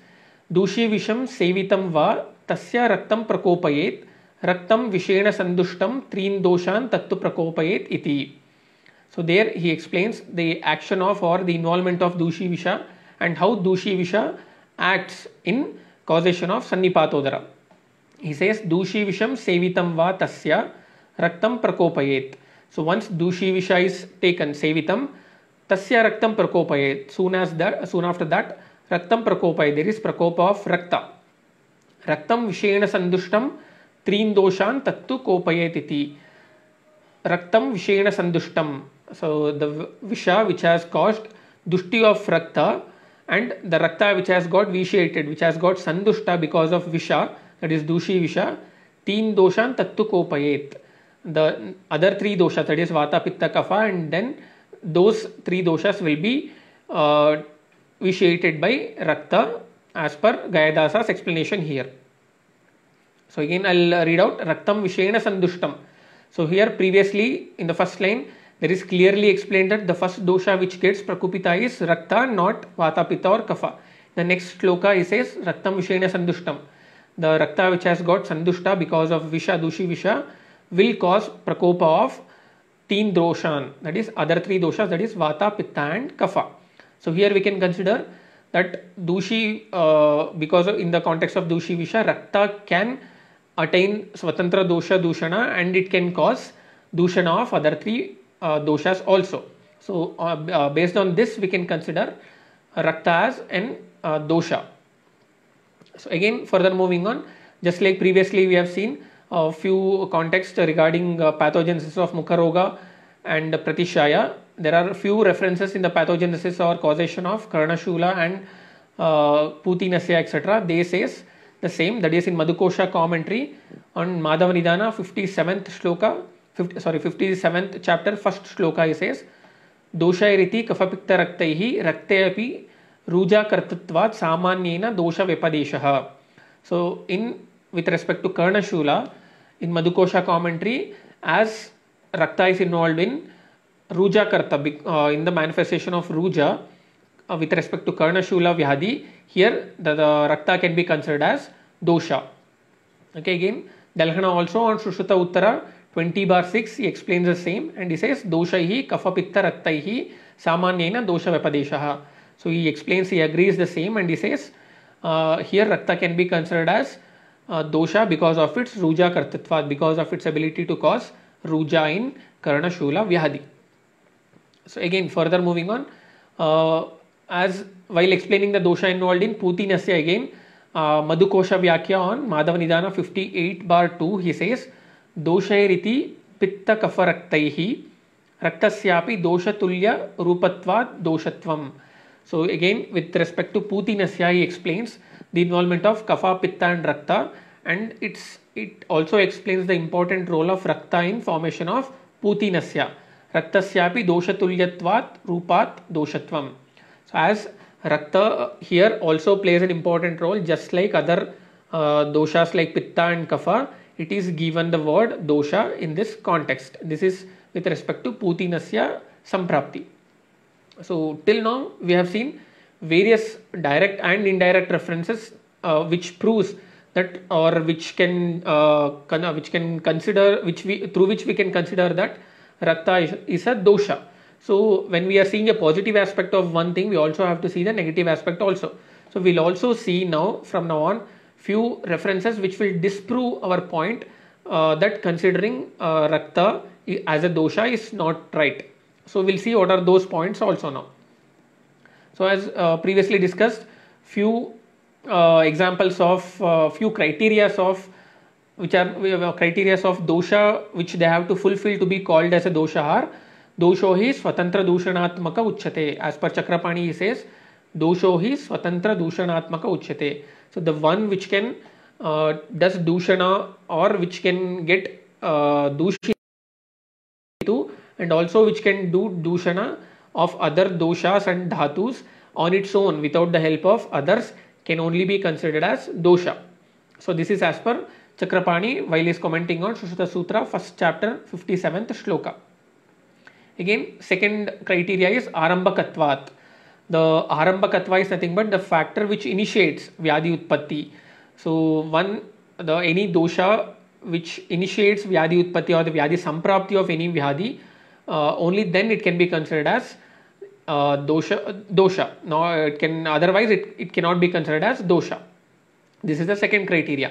Dushi Visham Sevitam Va Tasya Raktam Prakopayet Raktam Vishena Sandushtam Trin Doshan Tattu Prakopayet Iti. So there he explains the action of or the involvement of Dushi Visha and how Dushi Visha acts in causation of Sannipatodara. He says, Dushivisham sevitam va tasya raktam prakopayet. So once Dushivisha is taken, sevitam, tasya raktam prakopayet. Soon as that, soon after that, raktam prakopayet. There is prakopa of rakta. Raktam vishena sandushtam trin doshan tattu kopayetiti. Raktam vishena sandushtam. So the visha which has caused dushti of rakta and the Rakta which has got vitiated, which has got Sandushta because of Visha, that is Dushi Visha, Teen Doshan Tattu Kopayet. The other three doshas, that is Vata, Pitta, Kapha, and then those three doshas will be uh, vitiated by Rakta as per Gayadasa's explanation here. So again, I'll read out Raktam Vishena Sandushtam. So here previously in the first line, there is clearly explained that the first dosha which gets prakupita is rakta, not vata, pitta or kapha. The next sloka is says raktam vishena sandushtam. The rakta which has got sandushta because of visha, dushi, visha will cause prakopa of teen doshan. That is other three doshas that is vata, pitta and kapha. So here we can consider that dushi uh, because in the context of dushi visha rakta can attain svatantra dosha dushana and it can cause dushana of other three uh, doshas also. So uh, uh, based on this, we can consider rakta as an dosha. So again, further moving on, just like previously we have seen a few contexts regarding pathogenesis of mukharoga and pratishaya. There are few references in the pathogenesis or causation of Karnashula and uh, Putinasya etc. They says the same that is in Madhukosha commentary on Madhavanidana 57th shloka fifty sorry fifty seventh chapter first shloka I cess दोषयरिति कफपिक्त रक्त रक्ते अपि Ruja कर्तृत्वात् सामान्येन दोष व्यपदेशः so in with respect to karnashula in madhukosha commentary as rakta is involved in ruja karta uh, in the manifestation of ruja uh, with respect to karnashula vyadi here the, the rakta can be considered as dosha okay again dalhana also on shushuta uttara 20 bar 6 he explains the same and he says doshaihi kafapitta rattaihi samanyaina dosha vapadeshaha. So he explains he agrees the same and he says uh, here ratta can be considered as uh, dosha because of its ruja kartatva because of its ability to cause ruja in karna shula vyahadi. So again further moving on uh, as while explaining the dosha involved in nasya again uh, Madhukosha Vyakya on Madhava Nidana 58 bar 2 he says दोषैरिति पित्तकफरक्तैः रक्तस्यापि दोषतुल्यरूपत्वात् दोषत्वम् so again with respect to पूतिनस्य he explains the involvement of kapha pitta and rakta and its it also explains the important role of rakta in formation of पूतिनस्य रक्तस्यापि दोषतुल्यत्वात् रूपात् दोषत्वम् so as rakta here also plays an important role just like other दोषास् like pitta and kapha it is given the word dosha in this context. This is with respect to Putinasya Samprapti. So till now we have seen various direct and indirect references uh, which proves that or which can uh, which can consider which we through which we can consider that rakta is, is a dosha. So when we are seeing a positive aspect of one thing, we also have to see the negative aspect also. So we'll also see now from now on few references which will disprove our point uh, that considering uh, Rakta as a dosha is not right. So we'll see what are those points also now. So as uh, previously discussed, few uh, examples of uh, few criteria of which are uh, criteria of dosha which they have to fulfill to be called as a dosha are dosho hi swatantra dushanatmaka uchyate as per Chakrapani he says dosho hi swatantra dushanatmaka uchyate so the one which can uh, does dushana or which can get uh, to and also which can do dushana of other doshas and dhatus on its own without the help of others can only be considered as dosha. So this is as per Chakrapani while he is commenting on Shushruta Sutra, first chapter, 57th shloka. Again, second criteria is Arambakatvat the arambakatva is nothing but the factor which initiates vyadi utpatti so one the any dosha which initiates vyadi utpatti or the vyadi samprapti of any vyadi uh, only then it can be considered as uh, dosha dosha no it can otherwise it, it cannot be considered as dosha this is the second criteria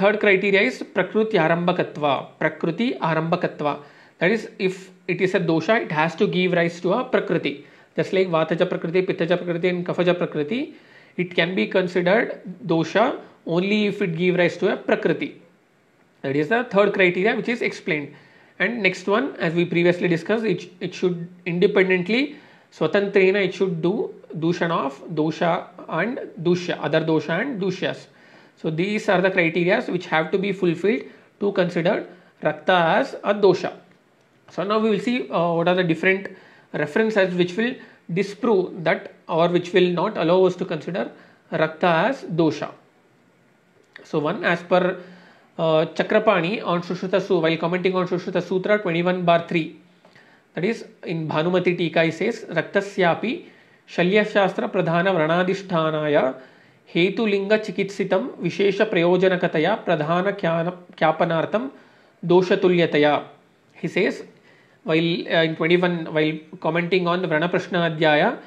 third criteria is prakruti arambakatva prakruti arambakatva that is if it is a dosha it has to give rise to a prakriti just like vata prakriti pitta prakriti and kaphaja prakriti it can be considered dosha only if it give rise to a prakriti that is the third criteria which is explain and next one as we previously discuss it it should independently svatantra it should do dushana of dosha and dushya other dosha and दूष्यस so these are the criteria which have to be fulfilled to considered रक्त as a dosha so now we will see what are the different reference as which will disprove that or which will not allow us to consider Rakta as dosha. So one as per uh, Chakrapani on Sushruta Sutra while commenting on Sushruta Sutra 21 bar 3 that is in Bhanumati Tika he says Raktasyapi Shalyashastra Pradhana Vranadishthanaya हेतुलिंग चिकित्सित pradhana प्रयोजनकतया प्रधान dosha दोषतुल्यतया He says. while uh, in 21, while commenting on prashna Adhyaya,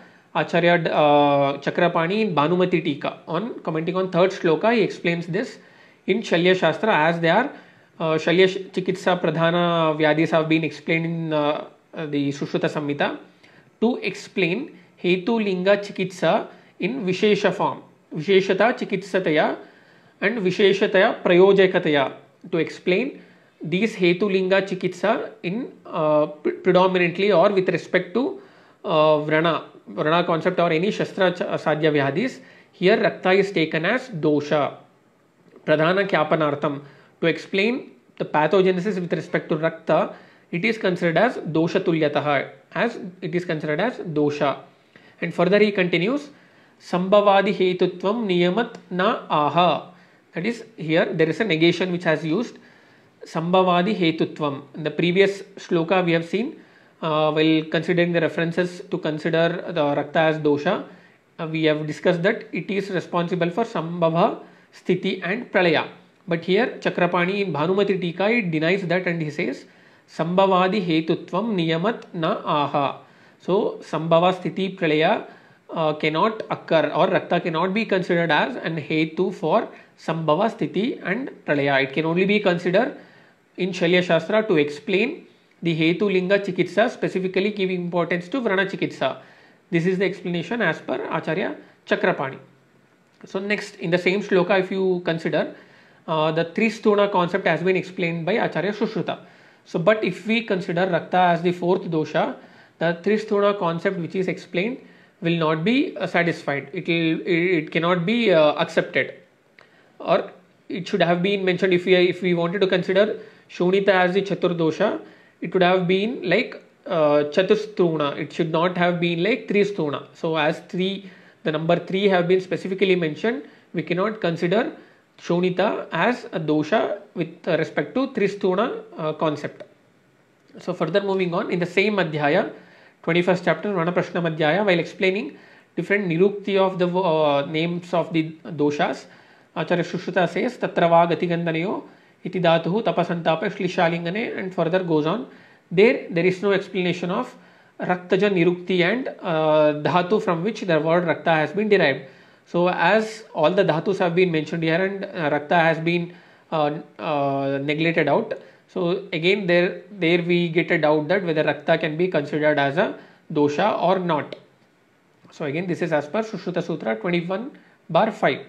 Acharya uh, Chakrapani in banumati Tika, on commenting on third shloka, he explains this in Shalya Shastra as they are. Uh, Shalya Chikitsa Pradhana Vyadis have been explained in uh, the Sushruta Samhita to explain Hetu Linga Chikitsa in Vishesha form. Visheshata Chikitsataya and Visheshataya Prayojakataya to explain uh, these Hetulinga Chikitsa in uh, predominantly or with respect to uh, Vrana, Vrana concept or any Shastra uh, Sadhya Vyadis, here Rakta is taken as dosha, Pradhana Kyapanartham. To explain the pathogenesis with respect to Rakta, it is considered as dosha tulyataha, as it is considered as dosha. And further he continues, Sambhavadi Hetutvam Niyamat Na Aha. That is, here there is a negation which has used Sambhavadi Hetutvam. In the previous sloka we have seen, uh, while considering the references to consider the Rakta as dosha, uh, we have discussed that it is responsible for Sambhava, Sthiti and Pralaya. But here Chakrapani in Bhanumati Tika denies that and he says Sambhavadi Hetutvam Niyamat Na Aha. So Sambhava, Sthiti, Pralaya uh, cannot occur or Rakta cannot be considered as an Hetu for Sambhava, Sthiti and Pralaya. It can only be considered in Shalya Shastra to explain the Hetu Linga Chikitsa, specifically giving importance to Vrana Chikitsa. This is the explanation as per Acharya Chakrapani. So, next in the same shloka, if you consider uh, the three stuna concept has been explained by Acharya Sushruta. So, but if we consider Rakta as the fourth dosha, the three stuna concept which is explained will not be uh, satisfied. It will it, cannot be uh, accepted, or it should have been mentioned if we if we wanted to consider Shunita as the Chaturdosha, it would have been like uh, Chatustruna. It should not have been like Tristruna. So as three, the number three have been specifically mentioned, we cannot consider Shunita as a dosha with respect to Tristruna uh, concept. So further moving on, in the same Adhyaya, 21st chapter, Ranaprashna Madhyaya, while explaining different nirukti of the uh, names of the doshas, Acharya Shushuta says, Tatrava Gatigandanayo इति धातु तपसंताप श्लिशालिंगने and further goes on there there is no explanation of raktaja nirukti and dhatu from which the word rakta has been derived so as all the धातुस have been mention here and rakta has been neglected out so again there there we get a doubt that whether rakta can be considered as a dosha or not so again this is as per Sushruta Sutra twenty one bar five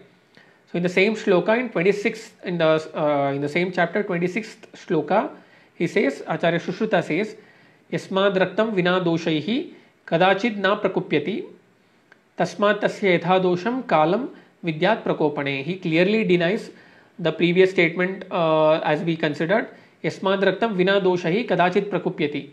So in the same sloka, in 26 in the, uh, in the same chapter, 26th sloka, he says, Acharya Shushruta says, Yasmad raktam vina doshaihi kadachid na prakupyati tasmat tasya yatha dosham kalam vidyat prakopane. He clearly denies the previous statement uh, as we considered. Yasmad raktam vina doshaihi kadachid prakupyati.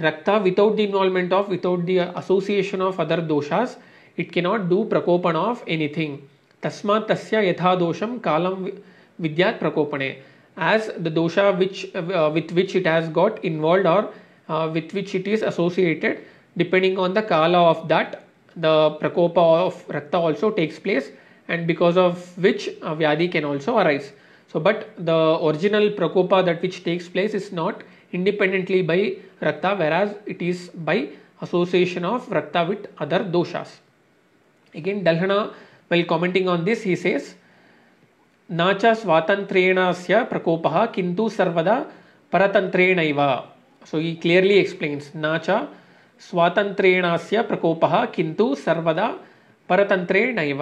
Rakta without the involvement of, without the association of other doshas, it cannot do prakopan of anything. Tasma tasya yatha dosham kalam vidyat prakopane. As the dosha which uh, with which it has got involved or uh, with which it is associated, depending on the kala of that, the prakopa of rakta also takes place, and because of which uh, vyadi can also arise. So, but the original prakopa that which takes place is not independently by rakta, whereas it is by association of rakta with other doshas. Again, dalhana While commenting on this, he says, न च स्वातन्त्रेणस्य प्रकोपः किन्तु सर्वदा परतन्त्रेणैव सो ही clearly एक्सप्लेन्स् न च स्वातन्त्रेणस्य प्रकोपः किन्तु सर्वदा परतन्त्रेणैव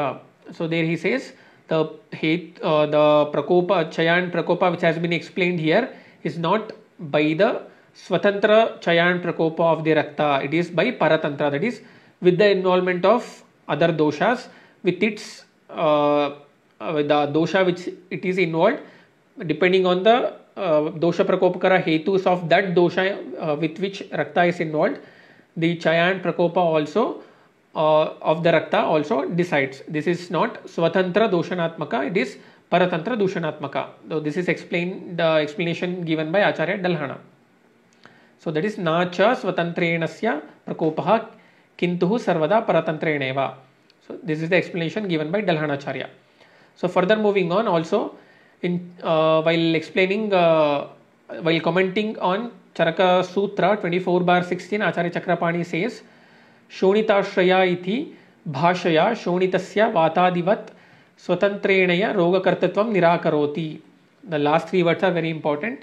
so there he says the hate uh, the prakopa chayan prakopa which has been explained here is not by the swatantra chayan prakopa of the rakta it is by paratantra that is with the involvement of other doshas with its uh, with the dosha which it is involved depending on the uh, dosha prakopakara hetus of that dosha uh, with which rakta is involved the chaya and prakopa also uh, of the rakta also decides this is not swatantra doshanatmaka it is paratantra dushanatmaka so this is explained the explanation given by acharya dalhana so that is nacha swatantrena prakopah kintu sarvada paratantreneva so this is the explanation given by Dalhanacharya. So further moving on also in uh, while explaining uh, while commenting on Charaka Sutra 24 bar 16 Acharya Chakrapani says Shonitashraya iti divat, शोणितस्य वातादिवत् roga रोगकर्तृत्वं nirakaroti. The last three words are very important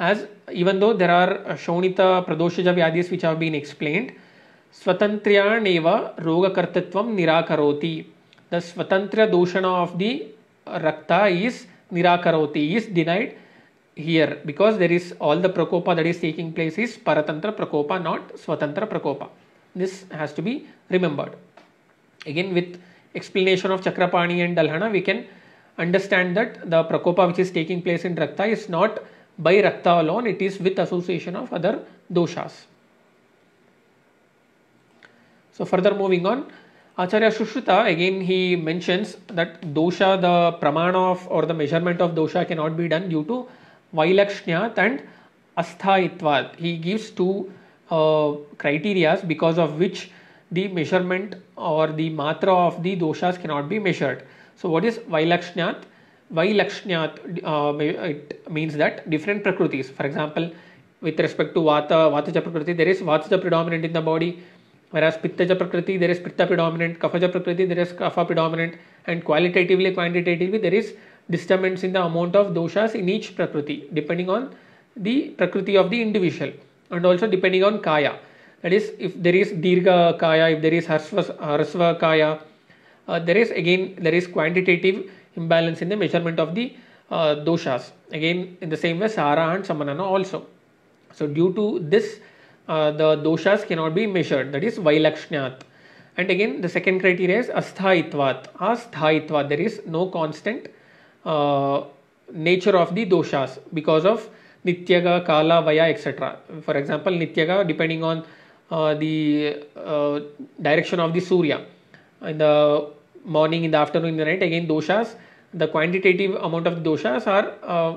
as even though there are shonita pradoshija vyadis which have been explained swatantriyaneva rogakartatvam nirakaroti. The swatantriya doshana of the rakta is nirakaroti, is denied here because there is all the prakopa that is taking place is paratantra prakopa, not swatantra prakopa. This has to be remembered. Again, with explanation of Chakrapani and Dalhana, we can understand that the prakopa which is taking place in rakta is not by rakta alone, it is with association of other doshas. So further moving on, Acharya Shushruta again he mentions that dosha, the pramana of or the measurement of dosha cannot be done due to vailakshnyat and asthaitvat. He gives two uh, because of which the measurement or the matra of the doshas cannot be measured. So what is vailakshnyat? Vailakshnyat uh, it means that different prakritis. For example, with respect to vata, vata prakriti, there is vata predominant in the body Whereas Pittaja Prakriti, there is Pitta predominant, Kaphaja Prakriti, there is Kapha predominant, and qualitatively, quantitatively, there is disturbance in the amount of doshas in each Prakriti, depending on the Prakriti of the individual and also depending on Kaya. That is, if there is Dirga Kaya, if there is Harsva, Kaya, uh, there is again, there is quantitative imbalance in the measurement of the uh, doshas. Again, in the same way, Sara and Samana also. So, due to this, uh, the doshas cannot be measured, that is Vailakshyat. And again, the second criteria is Asthaitvat. Asthaitvat, there is no constant uh, nature of the doshas because of Nityaga, Kala, Vaya, etc. For example, Nityaga, depending on uh, the uh, direction of the Surya, in the morning, in the afternoon, in the night, again, doshas, the quantitative amount of doshas are uh,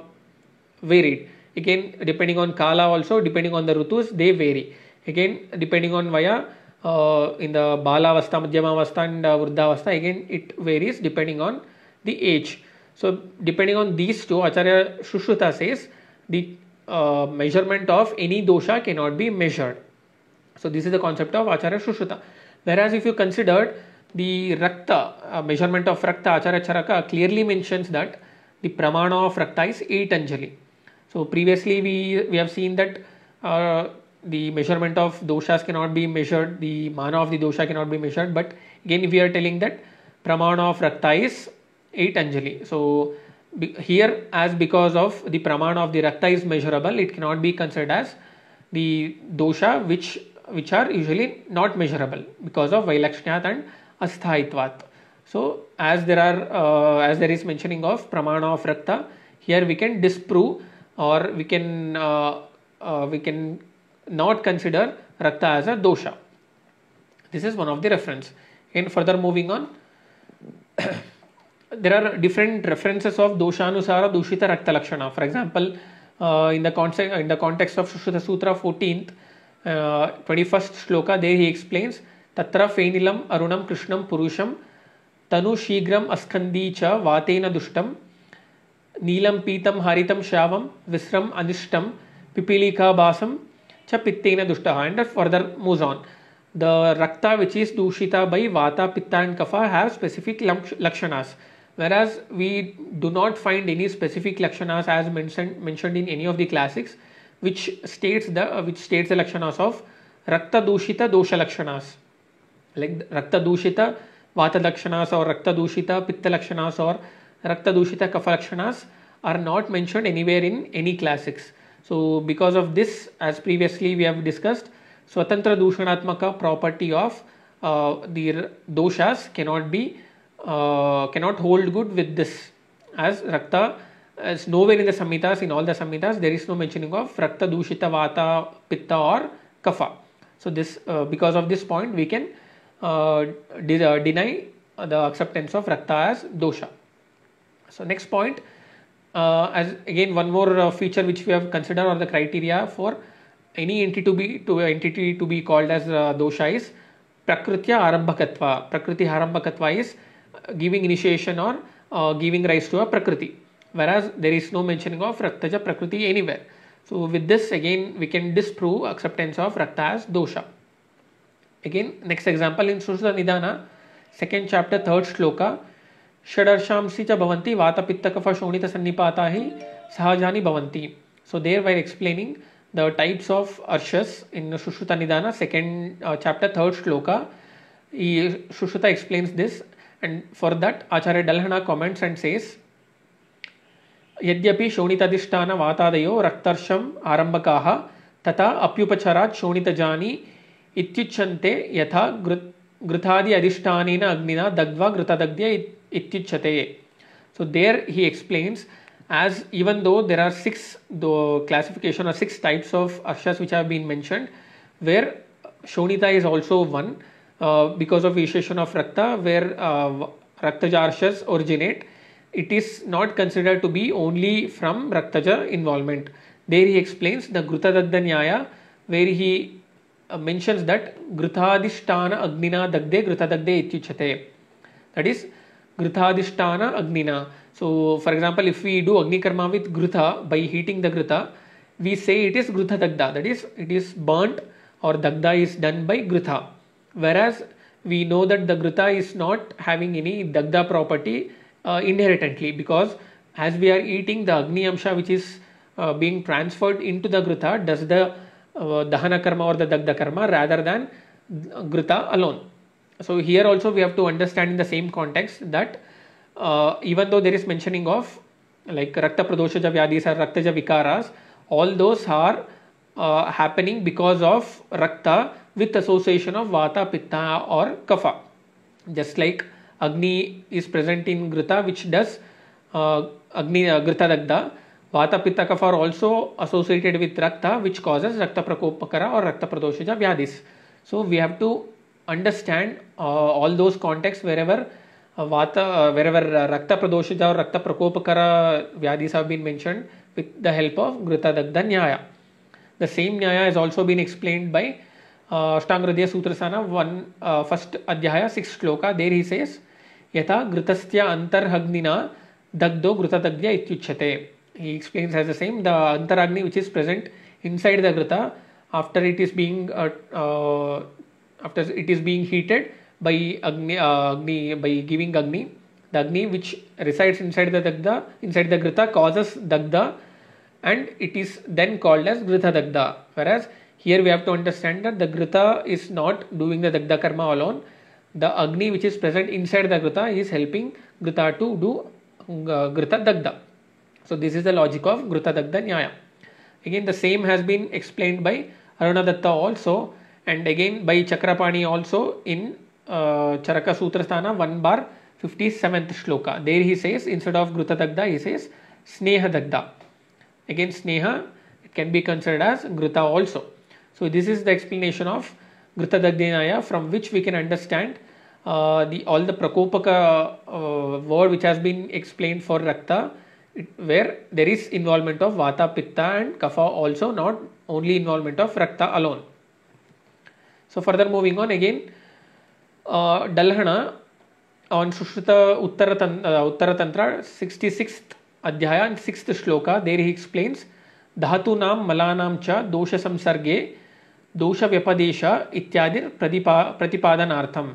varied again depending on kala also depending on the rutus they vary again depending on vaya uh, in the balavastha madhyamavastha and uh, vruddhavastha again it varies depending on the age so depending on these two acharya shushruta says the uh, measurement of any dosha cannot be measured so this is the concept of acharya shushruta whereas if you considered the rakta uh, measurement of rakta acharya charaka clearly mentions that the pramana of rakta is 8 anjali so previously we, we have seen that uh, the measurement of doshas cannot be measured, the mana of the dosha cannot be measured. But again, we are telling that pramana of rakta is 8 anjali. So be, here as because of the pramana of the rakta is measurable, it cannot be considered as the dosha which which are usually not measurable because of Vailakshnyat and Asthaitvat. So as there are uh, as there is mentioning of pramana of rakta, here we can disprove or we can uh, uh, we can not consider rakta as a dosha. This is one of the reference. And further moving on, there are different references of doshanusara dushita rakta lakshana. For example, uh, in the context in the context of Sushruta Sutra 14th, uh, 21st shloka, there he explains tatra फेनिलम arunam krishnam purusham तनु शीघ्रम अस्कंदी च वातेन दुष्टम नीलम पीतम हरितम शावम विश्रम अनिष्टम पिपीलिका बासम च पित्तेन दुष्ट and further move on the rakta which is dushita by vata pitta and kapha have specific lakshana where as we do not find any specific lakshana as mention in any of the classics which states the which states the lakshana of rakta dushita दोष लक्षण like रक्त दूषित वात लक्षण और रक्त दूषित पित्त लक्षण और Raktadushita Kaphalakshana's are not mentioned anywhere in any classics. So because of this, as previously we have discussed, Swatantra Dushanatmaka property of uh, the doshas cannot be uh, cannot hold good with this as Rakta as nowhere in the Samhitas, in all the Samhitas, there is no mentioning of Rakta, Dushita, Vata, Pitta or Kapha. So this, uh, because of this point, we can uh, de- uh, deny the acceptance of Rakta as dosha. So next point, uh, as again one more uh, feature which we have considered or the criteria for any entity to be to uh, entity to be called as uh, dosha is prakritya arambhakatva. Prakriti arambhakatva is giving initiation or uh, giving rise to a prakriti. Whereas there is no mentioning of raktaja prakriti anywhere. So with this again we can disprove acceptance of rakta as dosha. Again next example in Sushruta Nidana, second chapter, third shloka. षडर्षांसी च भवन्ति वातपित्तकफशोणितसन्निपाता ही सहजा भवन्ति so there where explaining the types of arshas in Sushrutanidana second chapter third shloka Sushruta explains this and for that Acharya Dalhana comments and says यद्यपि शोणितधिष्ठानवातादयो रक्तर्षम् आरम्भकाः तथा अप्युपचारात् शोणितजानि इत्युच्यन्ते यथा घृ गृथादि अधिष्ठानेन अग्निना दग्ध्वा घृतदग्ध्य ittichate. So there he explains as even though there are six the classification or six types of akshas which have been mentioned where shonita is also one uh, because of visheshan of rakta where uh, raktaja arshas originate it is not considered to be only from raktaja involvement there he explains the grutadadda nyaya where he uh, mentions that grutadishtana agnina dagde grutadagde ityuchate that is घृताधिष्ठाना अग्निना so for example if we do अग्निकर्मा with घृता by heating the घृता we say it is घृथ दग्धा that is it is burned or दग्धा is done by घृता where as we know that the घृता इज नॉट हैविंग एनी दग्धा property inherently because as we are heating the अग्नि अंश which is being transferred into the घृता does the दहन कर्म और द दग्ध कर्म रैदर दैन घृता alone So here also we have to understand in the same context that uh, even though there is mentioning of like Rakta Pradoshaja Vyadis or Raktaja Vikaras, all those are uh, happening because of Rakta with association of Vata, Pitta or Kapha. Just like Agni is present in Grita which does uh, Agni uh, Grita Dagda, Vata, Pitta, Kapha are also associated with Rakta which causes Rakta Prakopakara or Rakta Pradoshaja Vyadis. So we have to understand all those contexts wherever vata wherever rakta pradoshita or rakta prakopakara vyadis have been mentioned with the help of grita dagda nyaya the same nyaya has also been explained by uh, ashtangradya sutrasana one uh, first adhyaya sixth shloka there he says yatha gritasya antarhagnina dagdo gritadagya ityuchate he explains as the same the antaragni which is present inside the grita after it is being uh, uh, after it is being heated by agni, uh, agni by giving agni the agni which resides inside the dagda inside the grita causes dagda and it is then called as grita dagda whereas here we have to understand that the grita is not doing the dagda karma alone the agni which is present inside the grita is helping grita to do uh, grita dagda so this is the logic of grita dagda nyaya again the same has been explained by aruna datta also and again by Chakrapani also in uh, Charaka Sutrasthana 1 bar 57th shloka. There he says instead of Grutadagda he says Sneha Dagda. Again Sneha it can be considered as Gruta also. So this is the explanation of Grutadagdinaya from which we can understand uh, the all the Prakopaka uh, word which has been explained for Rakta it, where there is involvement of Vata, Pitta and Kapha also not only involvement of Rakta alone. so further moving on again uh, dalhana on sushruta uttaratantra uh, uttaratantra 66th अध्याय sixth श्लोक देर ही explains धातूना मलाना च संसर्गे दोष व्यपदेश इत्यादि प्रतिपा प्रतिपादनार्थम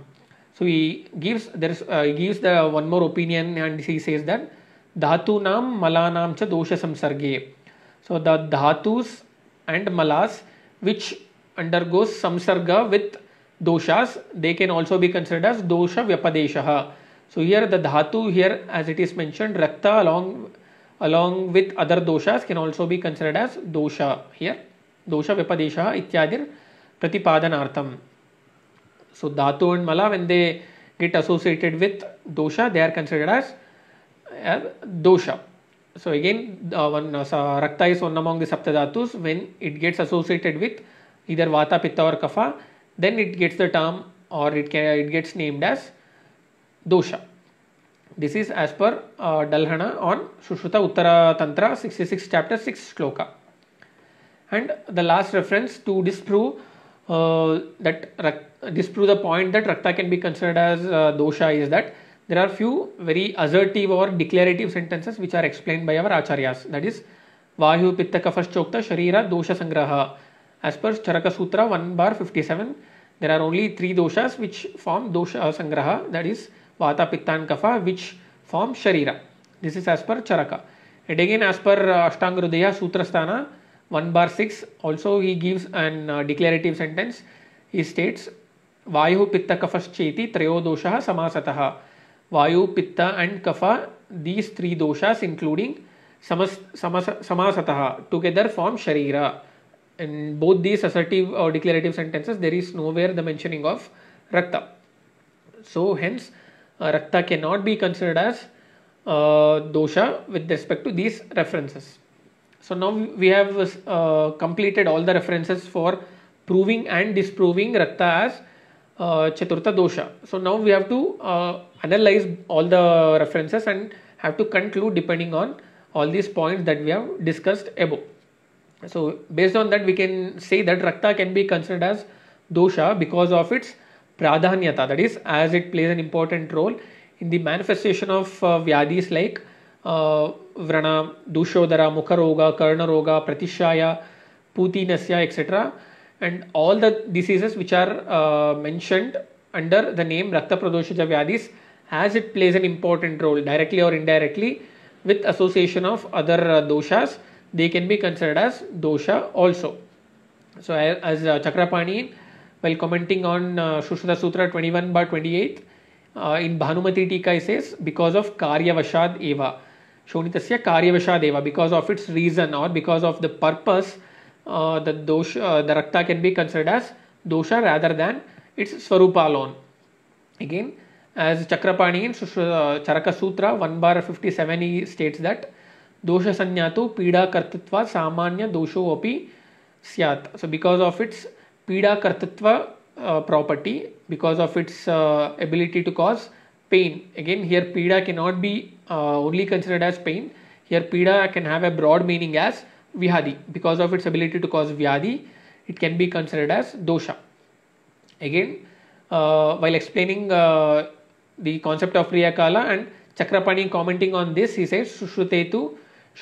so he gives there gives the one more opinion and he says that धातूना मलाना च संसर्गे सो द धातूस एंड मलास which undergoes samsarga with doshas, they can also be considered as dosha vyapadeshaha. So here the dhatu here as it is mentioned rakta along along with other doshas can also be considered as dosha here dosha vyapadeshaha ityadir pratipadanartham. So dhatu and mala when they get associated with dosha they are considered as uh, dosha. So again uh, one, uh, rakta is one among the saptadhatus when it gets associated with either Vata, Pitta, or Kapha, then it gets the term or it can it gets named as dosha. This is as per uh, Dalhana on sushruta Uttara Tantra 66 chapter 6 shloka. And the last reference to disprove uh, that disprove the point that rakta can be considered as uh, dosha is that there are few very assertive or declarative sentences which are explained by our acharyas that is vayu pitta kapha shokta sharira dosha sangraha As per Charaka Sutra 1 bar 57, there are only three doshas which form dosha sangraha, that is Vata, Pitta, and Kapha, which form Sharira. This is as per Charaka. And again, as per Astanga uh, Ashtangrudaya Sutra, 1 bar 6, also he gives an uh, declarative sentence. He states, Vayu, Pitta, Kaphascheti, Trayo dosha samasataha. Vayu, Pitta, and Kapha, these three doshas, including samas, samas, samasataha, together form Sharira in both these assertive or declarative sentences there is nowhere the mentioning of rakta so hence uh, rakta cannot be considered as uh, dosha with respect to these references so now we have uh, completed all the references for proving and disproving rakta as uh, chaturtha dosha so now we have to uh, analyze all the references and have to conclude depending on all these points that we have discussed above so based on that, we can say that Rakta can be considered as dosha because of its pradhanyata, that is, as it plays an important role in the manifestation of uh, vyadis like uh, Vrana, Dushodhara, Mukharoga, Karnaroga, Pratishaya, Putinasya, etc. And all the diseases which are uh, mentioned under the name Rakta Pradoshaja Vyadis as it plays an important role directly or indirectly with association of other uh, doshas they can be considered as dosha also. So, as uh, Chakrapani, while commenting on uh, Shushruta Sutra 21 by 28, uh, in Bhanumati Tika he says, because of Karyavashad Eva. Shonitasya Karyavashad Eva, because of its reason or because of the purpose, uh, the dosha, uh, the Rakta can be considered as dosha rather than its Swarupa alone. Again, as Chakrapani in Shushruta, uh, Charaka Sutra 1 bar 57 he states that दोष संज्ञा तो पीड़ाकर्तृत्व सामान्य दोषो अपि स्यात् so because of its पीड़ाकर्तृत्व property because of its ability to cause pain again here पीड़ा can not be only considered as pain here पीड़ा can have a broad meaning as व्याधि because of its ability to cause व्याधि it can be considered as दोष again well explaining the concept of प्रियकाल and Chakrapani commenting on this सुश्रुते टू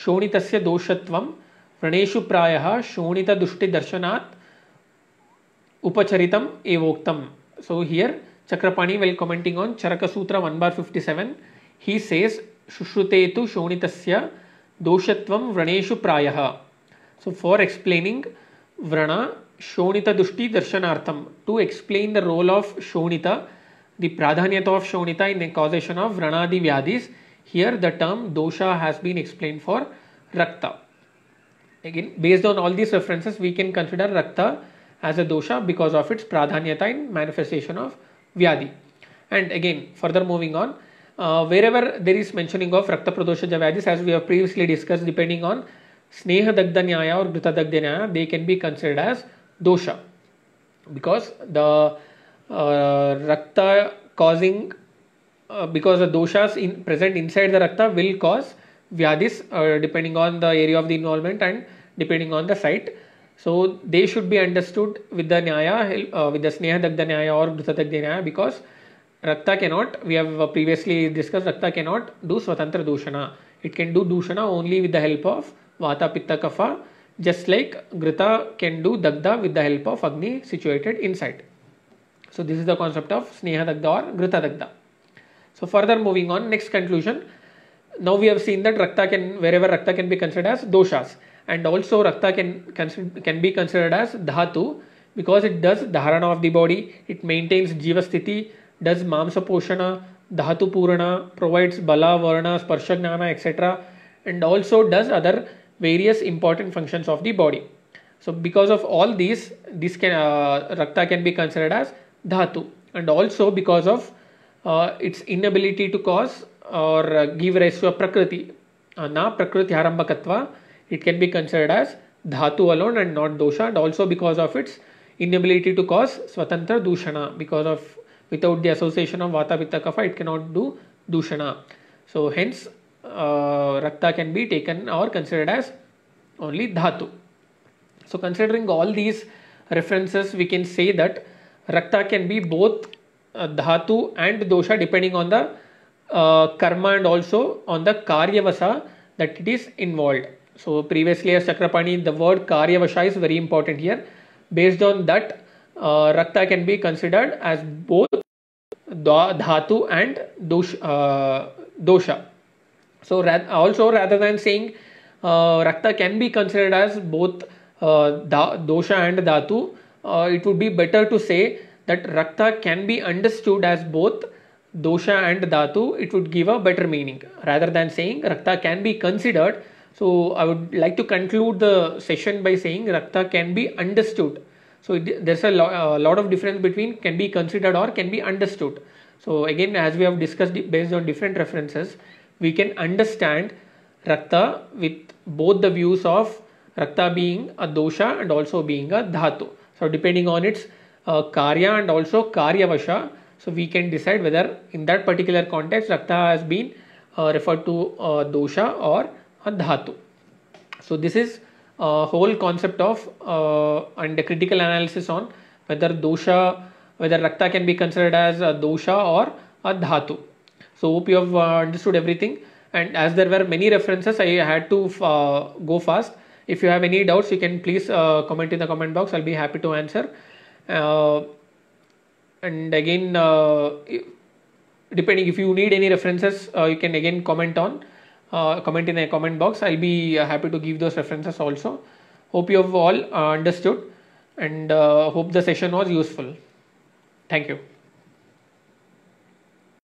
शोणित दोषत्वं व्रणेषु प्रायः शोणितदुष्टिदर्शनात् उपचरितम् एवोक्तं सो here Chakrapani well commenting on Charakasutra one bar fifty seven he says शुश्रुते तु शोणितस्य दोषत्वं व्रणेषु प्रायः सो फार् एक्स्प्लेनिङ्ग् व्रण शोणितदुष्टिदर्शनार्थं to explain the role of शोणित दि प्राधान्यता आफ् शोणित इन् द कासेशन् आफ् व्रणादि व्याधीस् Here the term dosha has been explained for rakta. Again, based on all these references, we can consider rakta as a dosha because of its pradhanyata in manifestation of vyadi. And again, further moving on, uh, wherever there is mentioning of rakta pradosha javadis, as we have previously discussed, depending on sneha dagdanyaya or gruta dagdanyaya, they can be considered as dosha because the uh, rakta causing uh, because the doshas in, present inside the rakta will cause vyadis uh, depending on the area of the involvement and depending on the site. So they should be understood with the nyaya, uh, with the sneha dagda nyaya or dhrutatagda nyaya because rakta cannot, we have uh, previously discussed, rakta cannot do swatantra dushana. It can do dushana only with the help of vata, pitta, kapha just like grita can do dagda with the help of agni situated inside. So this is the concept of sneha dagda or grita dagda. So further moving on, next conclusion. Now we have seen that Rakta can, wherever Rakta can be considered as doshas and also Rakta can, can be considered as Dhatu because it does Dharana of the body, it maintains Jivasthiti, does Mamsa Poshana, Dhatu Purana, provides Bala, Varna, Sparshagnana, etc. and also does other various important functions of the body. So because of all these, this can, uh, Rakta can be considered as Dhatu and also because of uh, its inability to cause or uh, give rise to a prakriti. Uh, na prakriti harambakatva, it can be considered as dhatu alone and not dosha, and also because of its inability to cause svatantra dushana, because of without the association of vata vitta, kapha, it cannot do dushana. So hence, uh, rakta can be taken or considered as only dhatu. So considering all these references, we can say that rakta can be both uh, dhatu and dosha depending on the uh, karma and also on the karyavasa that it is involved. So previously as Chakrapani, the word karyavasa is very important here. Based on that, uh, rakta can be considered as both dhatu and dosha. Uh, dosha. So also rather than saying uh, rakta can be considered as both uh, dosha and dhatu, it would be better to say that Rakta can be understood as both dosha and dhatu, it would give a better meaning rather than saying Rakta can be considered. So, I would like to conclude the session by saying Rakta can be understood. So, it, there's a, lo- a lot of difference between can be considered or can be understood. So, again, as we have discussed based on different references, we can understand Rakta with both the views of Rakta being a dosha and also being a dhatu. So, depending on its uh, karya and also karyavasha. So we can decide whether in that particular context rakta has been uh, referred to uh, dosha or a uh, dhatu. So this is a uh, whole concept of and a critical analysis on whether dosha, whether rakta can be considered as a dosha or a dhatu. So hope you have understood everything. And as there were many references, I had to go fast. If you have any doubts, you can please comment in the comment box. I'll be happy to answer. Uh, and again uh, depending if you need any references uh, you can again comment on comment in the comment box i'll be happy to give those references also hope you have all understood and hope the session was useful thank you